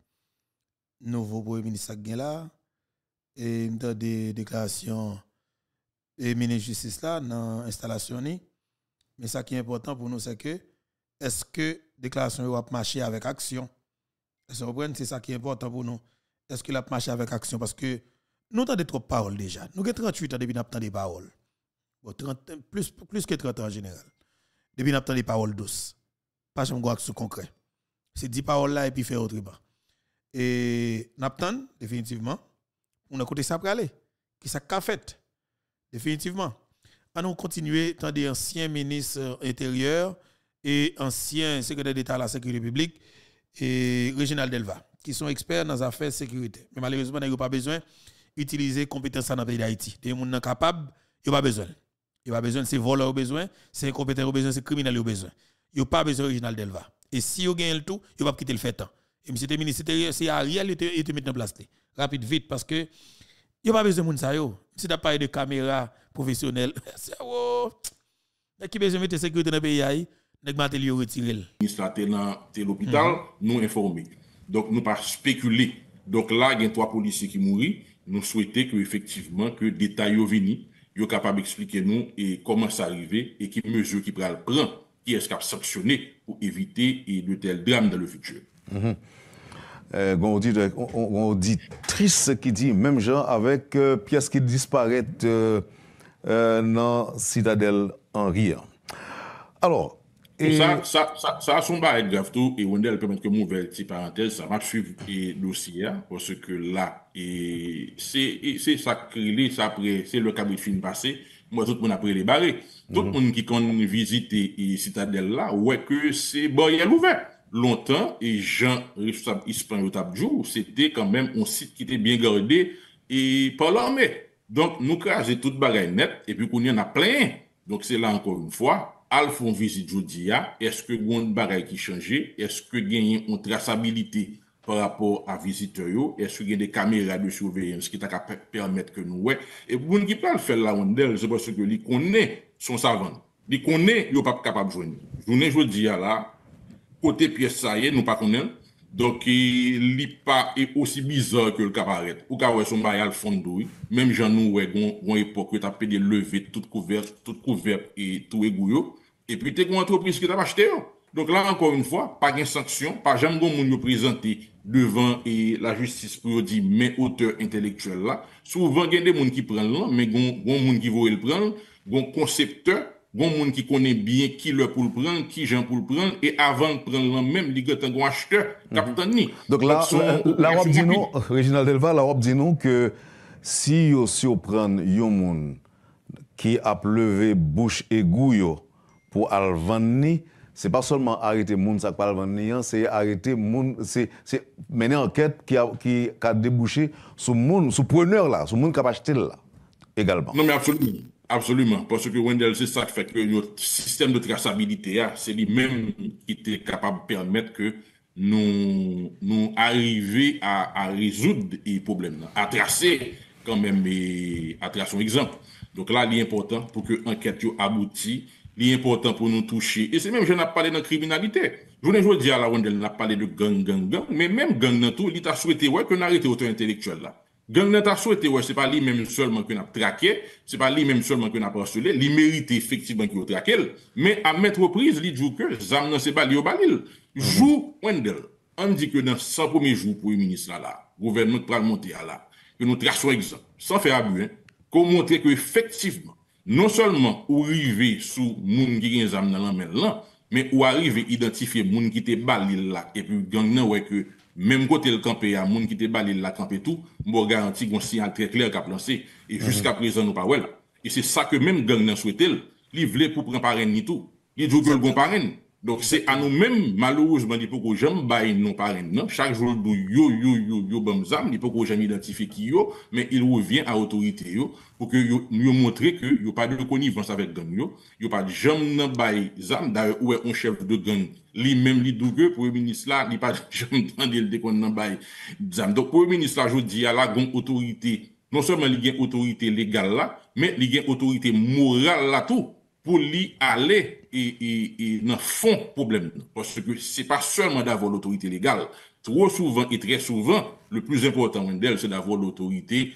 nou vopo e mini sak gen la, e mwen tan de deklarasyon e mini jistis la nan instalasyon ni, men sa ki important pou nou sa ke est-ce que déclaration va marcher avec action C'est ça qui est important pour nous. Est-ce qu'il a marché avec action Parce que nous avons trop de paroles déjà. Nous avons 38 ans depuis nous avons des paroles. plus, que 30 ans en général. Depuis nous avons des paroles douces. Pas de action concret. C'est 10 paroles là et puis faire autrement. Et nous avons définitivement, on a écouté ça pour aller. Qui ça qu'a fait Définitivement. Nous a continué, tant des anciens ministres intérieurs, et ancien secrétaire d'État à la sécurité publique, et Réginald Delva, qui sont experts dans les affaires de sécurité. Mais malheureusement, n'y a pas besoin d'utiliser compétences dans le pays d'Haïti. Des gens incapables, il ils n'ont pas besoin. Ils n'ont pas besoin, c'est voleur besoin, c'est incompétent au besoin, c'est criminel ont besoin. Ils n'ont pas besoin Réginald Delva. Et si vous gagne le tout, vous va quitter le fait. Et monsieur le ministre, c'est Ariel qui était mis en place. Rapide, vite, parce que vous a pas besoin de ça. Si vous pas de caméra professionnelle, c'est oh. qui besoin de sécurité dans le pays, Nèg Matel yo l'hôpital, nous informé. Donc nous pas spéculer. Donc là, il y a trois policiers qui mourent. Nous souhaitons que effectivement que détail vienne. vini, yo capable d'expliquer nous et comment ça arrivé et qui mesures qui prennent, prendre, qui est capable sanctionner pour éviter et de tels drames dans le futur. Mhm. Euh, on, dit, triste ce qui dit même genre avec euh, pièces qui disparaissent euh, dans dans Citadelle Henri. Alors, Sa asomba et gav tou, et wèndè lè pèmènt ke mou vèl ti parantez, sa mè ffiv l'osiyan, pòsè ke la, et se sakri li, se le kabri fin passe, mò tout moun apre li bare, tout moun ki kon visiti citadel la, wèkè se boyel ouve, lontan, et jan, rispon, ispanyotapjou, sete kan mèm, on site ki te bien gardé, et pa l'armè, donk nou kaze tout bagay net, et pou koun yon ap plè, donk se la ankon mou fwa, al visite jodi est-ce que des bagay qui changé, est-ce que gagne une traçabilité par rapport à visiteur yo, est-ce qu'il y a des caméras de surveillance qui t'a permettre que nous e ouais et bon qui le faire la ronde, c'est parce que li connaît son savant. Li connaît yo pas capable joindre. Journée jodi a là côté pièce ça y est nous pas Donc il n'est pas aussi e bizarre que le cabaret. Ou quand on son bail fond même Jean nous ouais, on époque tu as de lever toute couverte, toute couverte et tout égouillot. E et puis, tu as une entreprise qui t'a acheté. Hein? Donc là, encore une fois, pas de sanction, pas jamais qui monde présenté devant et la justice pour dire, mais auteur intellectuel là. Souvent, il y a des gens qui prennent mais il y des gens qui veulent le prendre, des concepteur, des gens qui connaissent bien qui le pour le prendre, qui gens pour le prendre, et avant de prendre même, les y a un acheteur, mhm. Donc là, euh, la robe dit nous, Réginald Delva, la robe dit nous que si vous prend un monde qui a pleuvé bouche et goût, pou alvan ni, se pa solman arite moun sak pa alvan ni yan, se arite moun, se meni anket ki a debouchi sou moun, sou preneur la, sou moun kapache tel la, egalman. Non, me absolut, absolutman, poske Wendel se sak fek yo sistem de trasabilite ya, se li meni ite kapab permette ke nou n'arive a rezoud e problem nan, a trase kan meni, a trase yon ekzamp. Donk la li important pou ke anket yo abouti, li important pour nous toucher. Et c'est même, je n'ai pas parlé de criminalité. Je ne dis à la Wendel, n'a pas parlé de gang, gang, gang, mais même gang dans tout, il a souhaité ouais, qu'on arrête autant intellectuel là. Gang n'a ta souhaité, ouais, c'est pas lui même seulement qu'on a traqué, c'est pas lui même seulement qu'on a postulé, il mérite effectivement qu'on le traqué, mais à maître reprise, il joue que, zam n'est pas lui au balil. Joue Wendel. On dit que dans 100 premiers jours pour le ministre là, là, gouvernement pral monter à là, que nous traçons exemple, sans faire abus, hein, qu'on montre que effectivement, non seulement ou rive sous moun qui gen zam nan l'amel là, mais ou arrive identifier moun qui te balil là et puis gang nan ouais que même côté le campé a moun qui te balil la campé tout, bon garanti gon signal très clair qu'a lancé et mhm. jusqu'à présent nous pas ouais. Et c'est ça que même gang nan souhaitait, li vle pour prendre parrain ni tout. Il dit que le bon parrain donc c'est à nous-mêmes, malheureusement, il peut que j'aime bail non Chaque jour, yo, yo, yo, yo, bam, zam, il faut que identifier qui yo, mais il revient à l'autorité yo, pour que yo, yo montrer que yo pas de connivence avec gang yo, yo pas de bam zam, d'ailleurs, est un chef de gang, lui-même, lui dougue, premier ministre là, il pas de jam dans le décon nan zam. Donc, premier ministre là, je dis à la grande autorité, non seulement il y a autorité légale là, mais il y a autorité morale là tout, pour lui aller nan fon problem nan. Pweseke se pa selman da avon l'autorite legal. Tro souvan et tre souvan le plus important men del se da avon l'autorite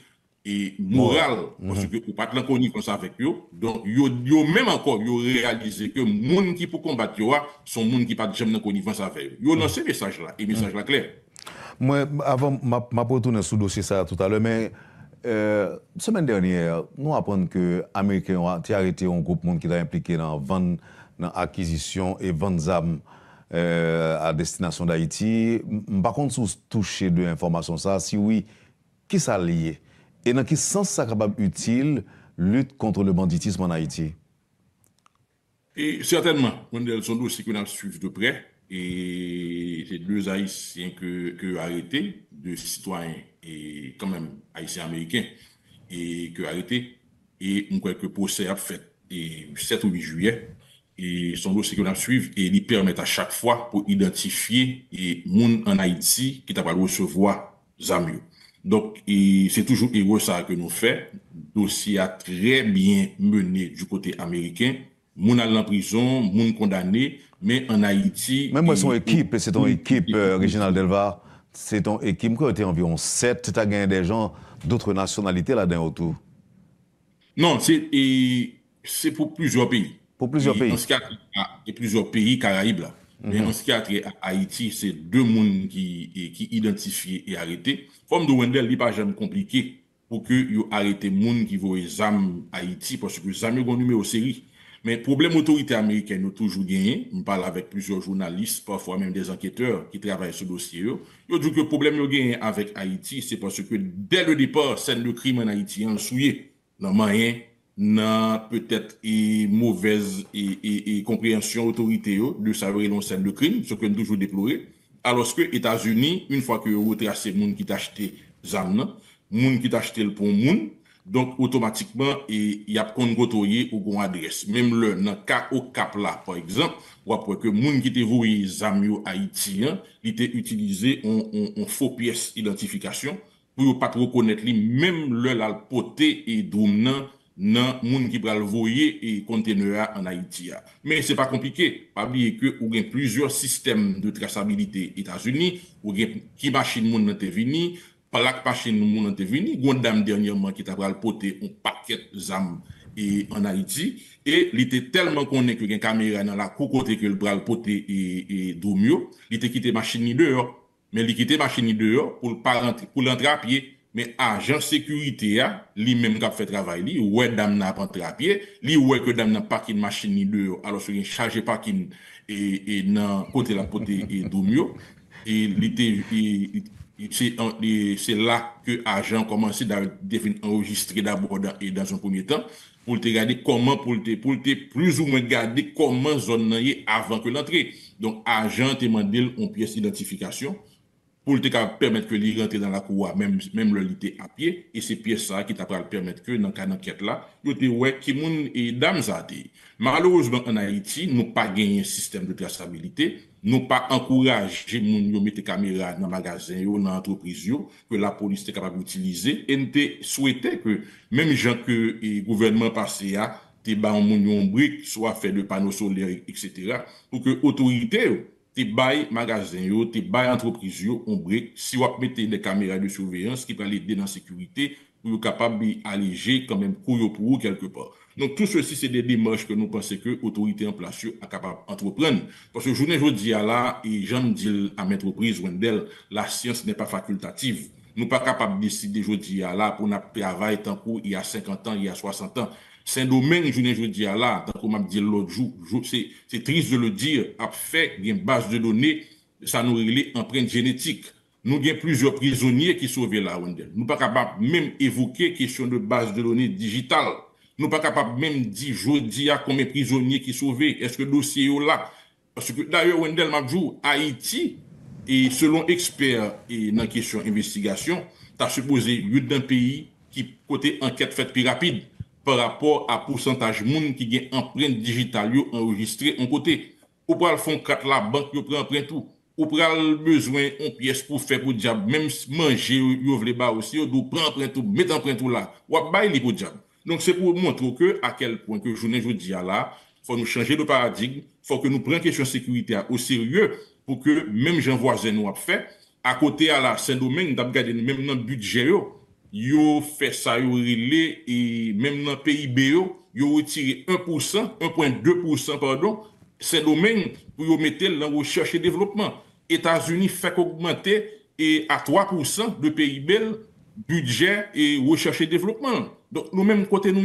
et moral mm-hmm. pweseke ou pat l'ankonifan sa vek yo. Don yo menm ankon yo realize ke moun ki pou kombat yo son moun ki pat jem l'ankonifan sa vek yo. Yo nan se mesaj la. E mesaj la kler. Mwen, avon, ma pou toune sou dosye sa tout alè men. Semene dernyè, nou apon ke Amerike ti a rete yon koup moun ki da implike nan 20 nan akizisyon evan zam eh, a destinasyon d'Haïti. Mpa kont sou touche de informasyon sa, si oui, ki sa liye? E nan ki sens sa kapab util lute kontre le banditism an Haïti? Sertènman. Mwen de El Sondo, si kwen ap suj de prè, et se d'leus Haïtien ke arete, de sitwany et kan men Haïtien-Amérikien et ke arete, et mwen kwen ke posè ap fète et 7 ou 8 juyè, et son dossier qu'on a suivi et lui permet à chaque fois pour identifier et monde en Haïti qui t'a pas recevoir Zamio. Donc, c'est toujours heureux ça que nous fait. Dossier a très bien mené du côté américain. Moun en prison, moun condamné, mais en Haïti. Même moi, son équipe, c'est ton équipe, euh, Réginald Delva, c'est ton équipe qui était environ 7, tu as gagné des gens d'autres nationalités là-dedans autour. Non, c'est pour plusieurs pays. Pour plusieurs pays. Et plusieurs pays Caraïbes. Mhm. Mais en ce qui à Haïti, c'est deux mondes qui, qui identifiés et arrêté Forme de Wendel n'est pas jamais compliqué pour que vous arrêtez monde qui vont à Haïti parce que ZAM ont un numéro série. Mais problème autorité américaine a toujours gagné. On parle avec plusieurs journalistes, parfois même des enquêteurs qui travaillent sur le dossier. dit que le problème avec Haïti, c'est parce que dès le départ, scène de crime en Haïti est souillé. Dans moyen nan petet e mouvez e komprehensyon e, e otorite yo de saveri nan sen de krim, sou ken toujou deplore. Alos ke Etasuni, un fwa ke yo wote ase moun ki t'achete zam nan, moun ki t'achete l pou moun, donk otomatikman, e yap kon gotoye ou kon adres. Mem le nan ka o kapla, par ekzamp, wapwe ke moun ki te vouye zam yo Haiti, li te utilize an fopyes identifikasyon, pou yo patro konet li, mem le lal pote e doum nan non moun ki pral voye e kontenera an Haïti ya. Mais se pas compliqué pa bliye ke ou gen plusieurs systèmes de traçabilité états unis ou gen ki machin moun nan te vini, palak machin moun nan te vini, dam dernyaman ki ta pral pote paquet paket zam e an Haiti, e li te telman konen ke gen kamera nan la koukote ke l pral pote e, e do li te kite machin ni deyo, men li kite machin ni deyo pou dehors pour l'entraper Men ajan, sekurite ya, li menm kap fe travay li, wè dam nan apan trapye, li wè ke dam nan pakin machin ni de, alo se gen chaje pakin e nan pote la pote e domyo, e li te, se la ke ajan komanse da enregistre d'abouk dan son konye tan, pou te gade koman, pou te plus ou men gade koman zon nan ye avan ke lantre. Don ajan te mandel on piyes identifikasyon, pou l te kap permit ke li rente dan la kouwa, mem l lite apye, e se piye sa ki ta pral permit ke nan kan anket la, yo te wek ki moun e dam zade. Malorosman an Haiti nou pa genye sistem de trastabilite, nou pa ankouraje moun yon mette kamera nan magazin yo, nan antropriz yo, ke la polis te kapap utilize, en te souwete ke menm jan ke gouvernement pase ya, te ban moun yon brik, swa fe de pano soler, etc., pou ke otorite yo, Tes bail magasin yo, tu bail entreprise yo, on si vous mettez des caméras de surveillance qui peuvent aider dans la sécurité pour capable alléger quand même pour vous quelque part. Donc tout ceci c'est des démarches que nous pensons que l'autorité en place est capable d'entreprendre parce que journée aujourd'hui à là et j'en dis à mes Wendel, la science n'est pas facultative. Nous pas capables de décider aujourd'hui à là pour notre travail tant qu'il y a 50 ans, il y a 60 ans. C'est domingue je ne dis à là, comme qu'on dit l'autre jour, c'est triste de le dire, a fait une base de données, ça nous les empreintes génétique. Nous avons plusieurs prisonniers qui sauvés là, Wendel. Nous pas capables même évoquer question de base de données digitale. Nous ne pas capables même dire, je dis à combien de prisonniers qui sauvés, est-ce que le dossier est là? Parce que d'ailleurs, Wendel m'a Haïti, et selon experts et dans la question investigation, tu as supposé d'un pays qui, côté enquête faite plus rapide par rapport à pourcentage monde qui gagne empreinte digitale enregistrée en côté. Ou pral fond 4 la banque yo prend empreinte tout. Ou pral besoin en pièce pour faire pour diable même manger yo vle ba aussi ou dou prend empreinte tout, met empreinte tout là. Ou bay li pour diable. Donc c'est pour montrer que à quel point que je dis jodi là, faut nous changer de paradigme, faut que nous prenions question sécurité au sérieux pour que même gens voisins nous a fait à côté à la Saint-Domingue d'abgarder même dans budget yo fait ça, yo et même dans le PIB, yo, retire 1%, 1,2%, pardon, ces domaines pour yo mettre dans recherche et développement. États-Unis fait augmenter et à 3% de PIB, budget et recherche et développement. Donc, nous-mêmes, côté nous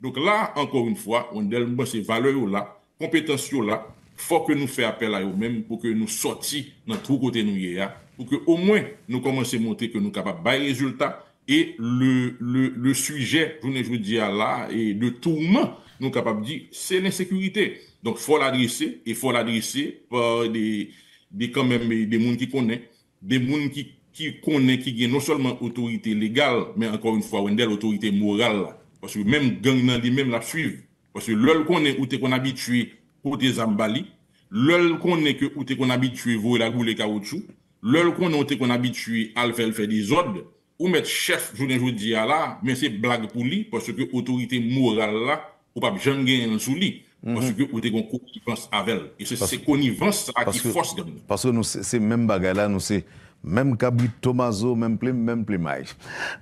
Donc là, encore une fois, on a ces valeurs là, compétences là, faut que nous fassions appel à eux-mêmes pour que nous sortions dans tout côté nous hein. pour que au moins nous commencions à montrer que nous sommes capables de résultats et le, le, sujet, je vous dis à là, et de tourment, nous capables de dire, c'est l'insécurité. Donc, il faut l'adresser, et il faut l'adresser par des, des, quand même, des gens qui connaissent, des gens qui, qui connaissent, qui ont non seulement autorité légale, mais encore une fois, une autorité morale. Parce que même gang même la suivent. Parce que l'ol qu'on est où t'es qu'on habitué des Zambali, l'ol qu'on est que t'es qu'on habitué et la goule caoutchouc, l'ol qu'on est qu'on habitué à faire des ordres, Ou met chef jounen joun diya la, men se blag pou li, poske otorite mou al la, ou pap jang gen sou li, poske ou te kon kounivans avel. E se se kounivans a ki fos gen nou. Paske nou se men bagay la, nou se men kabit tomazo, men plen, men plen may.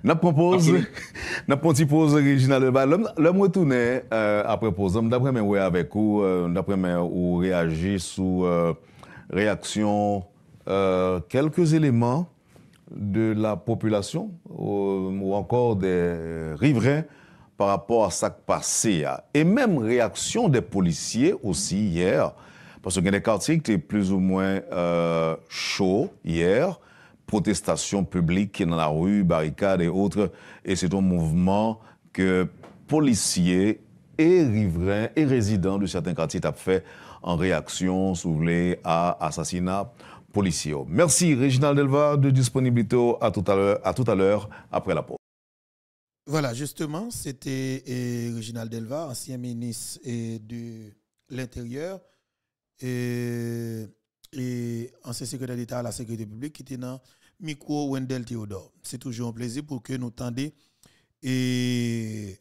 Nap propos, nap pontipoz original de ba, lèm wè toune euh, apropos, am dapremen wè avek ou, euh, dapremen ou reage sou euh, reaksyon, kelkez eleman, de la population ou encore des riverains par rapport à ça qui passé. Et même réaction des policiers aussi hier, parce qu'il y a des quartiers qui étaient plus ou moins euh, chauds hier, protestations publiques dans la rue, barricades et autres, et c'est un mouvement que policiers et riverains et résidents de certains quartiers ont fait en réaction, si vous à assassinat policiers. Merci Réginald Delva de disponibilité. À tout à l'heure, à tout à l'heure après la pause. Voilà, justement, c'était eh, Réginald Delva, ancien ministre eh, de l'Intérieur eh, et, ancien secrétaire d'État à la sécurité publique qui était dans micro wendel Théodore. C'est toujours un plaisir pour que nous tendions et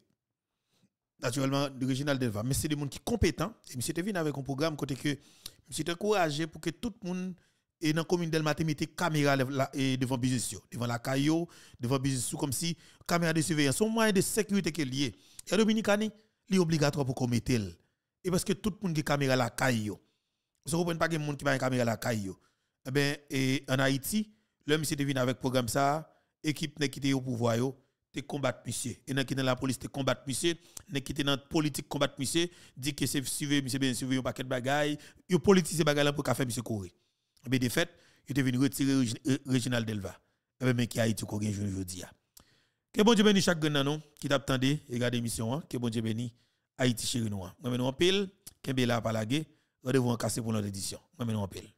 naturellement Réginald Delva. Mais c'est des gens qui sont compétents et suis venu avec un programme côté que M. encouragé pour que tout le monde et dans la commune d'Elma, tu mettais caméra devant business, devant la caillou, devant business, comme si caméra de surveillance, son moyen de sécurité qui est lié. Et Dominicani, il est obligatoire pour commettre. Et parce que tout le monde qui caméra la caillou, vous ne comprenez pas que le monde qui a caméra la caillou. Eh bien, en Haïti, l'homme s'est devine avec le programme ça, équipe n'est quitté au pouvoir, te combattre monsieur. Et dans qui dans la police, te combattre monsieur. N'est qui dans la politique, combattre monsieur. Dit que c'est suivi, monsieur, bien suivi un paquet de bagailles. Yo politiser bagaille pour faire monsieur courir. Mais eh bien, de fait, il est venu retirer régional Delva. Et eh bien, qui a été qu'on gagne aujourd'hui. Que bon Dieu bénisse chaque grand qui t'attendait et regarde l'émission. Hein. Que bon Dieu bénisse Haïti chéri nous. Hein. Moi, nous en pile, Kembela Palagé. Rendez-vous en cassé pour notre édition. Moi, nous en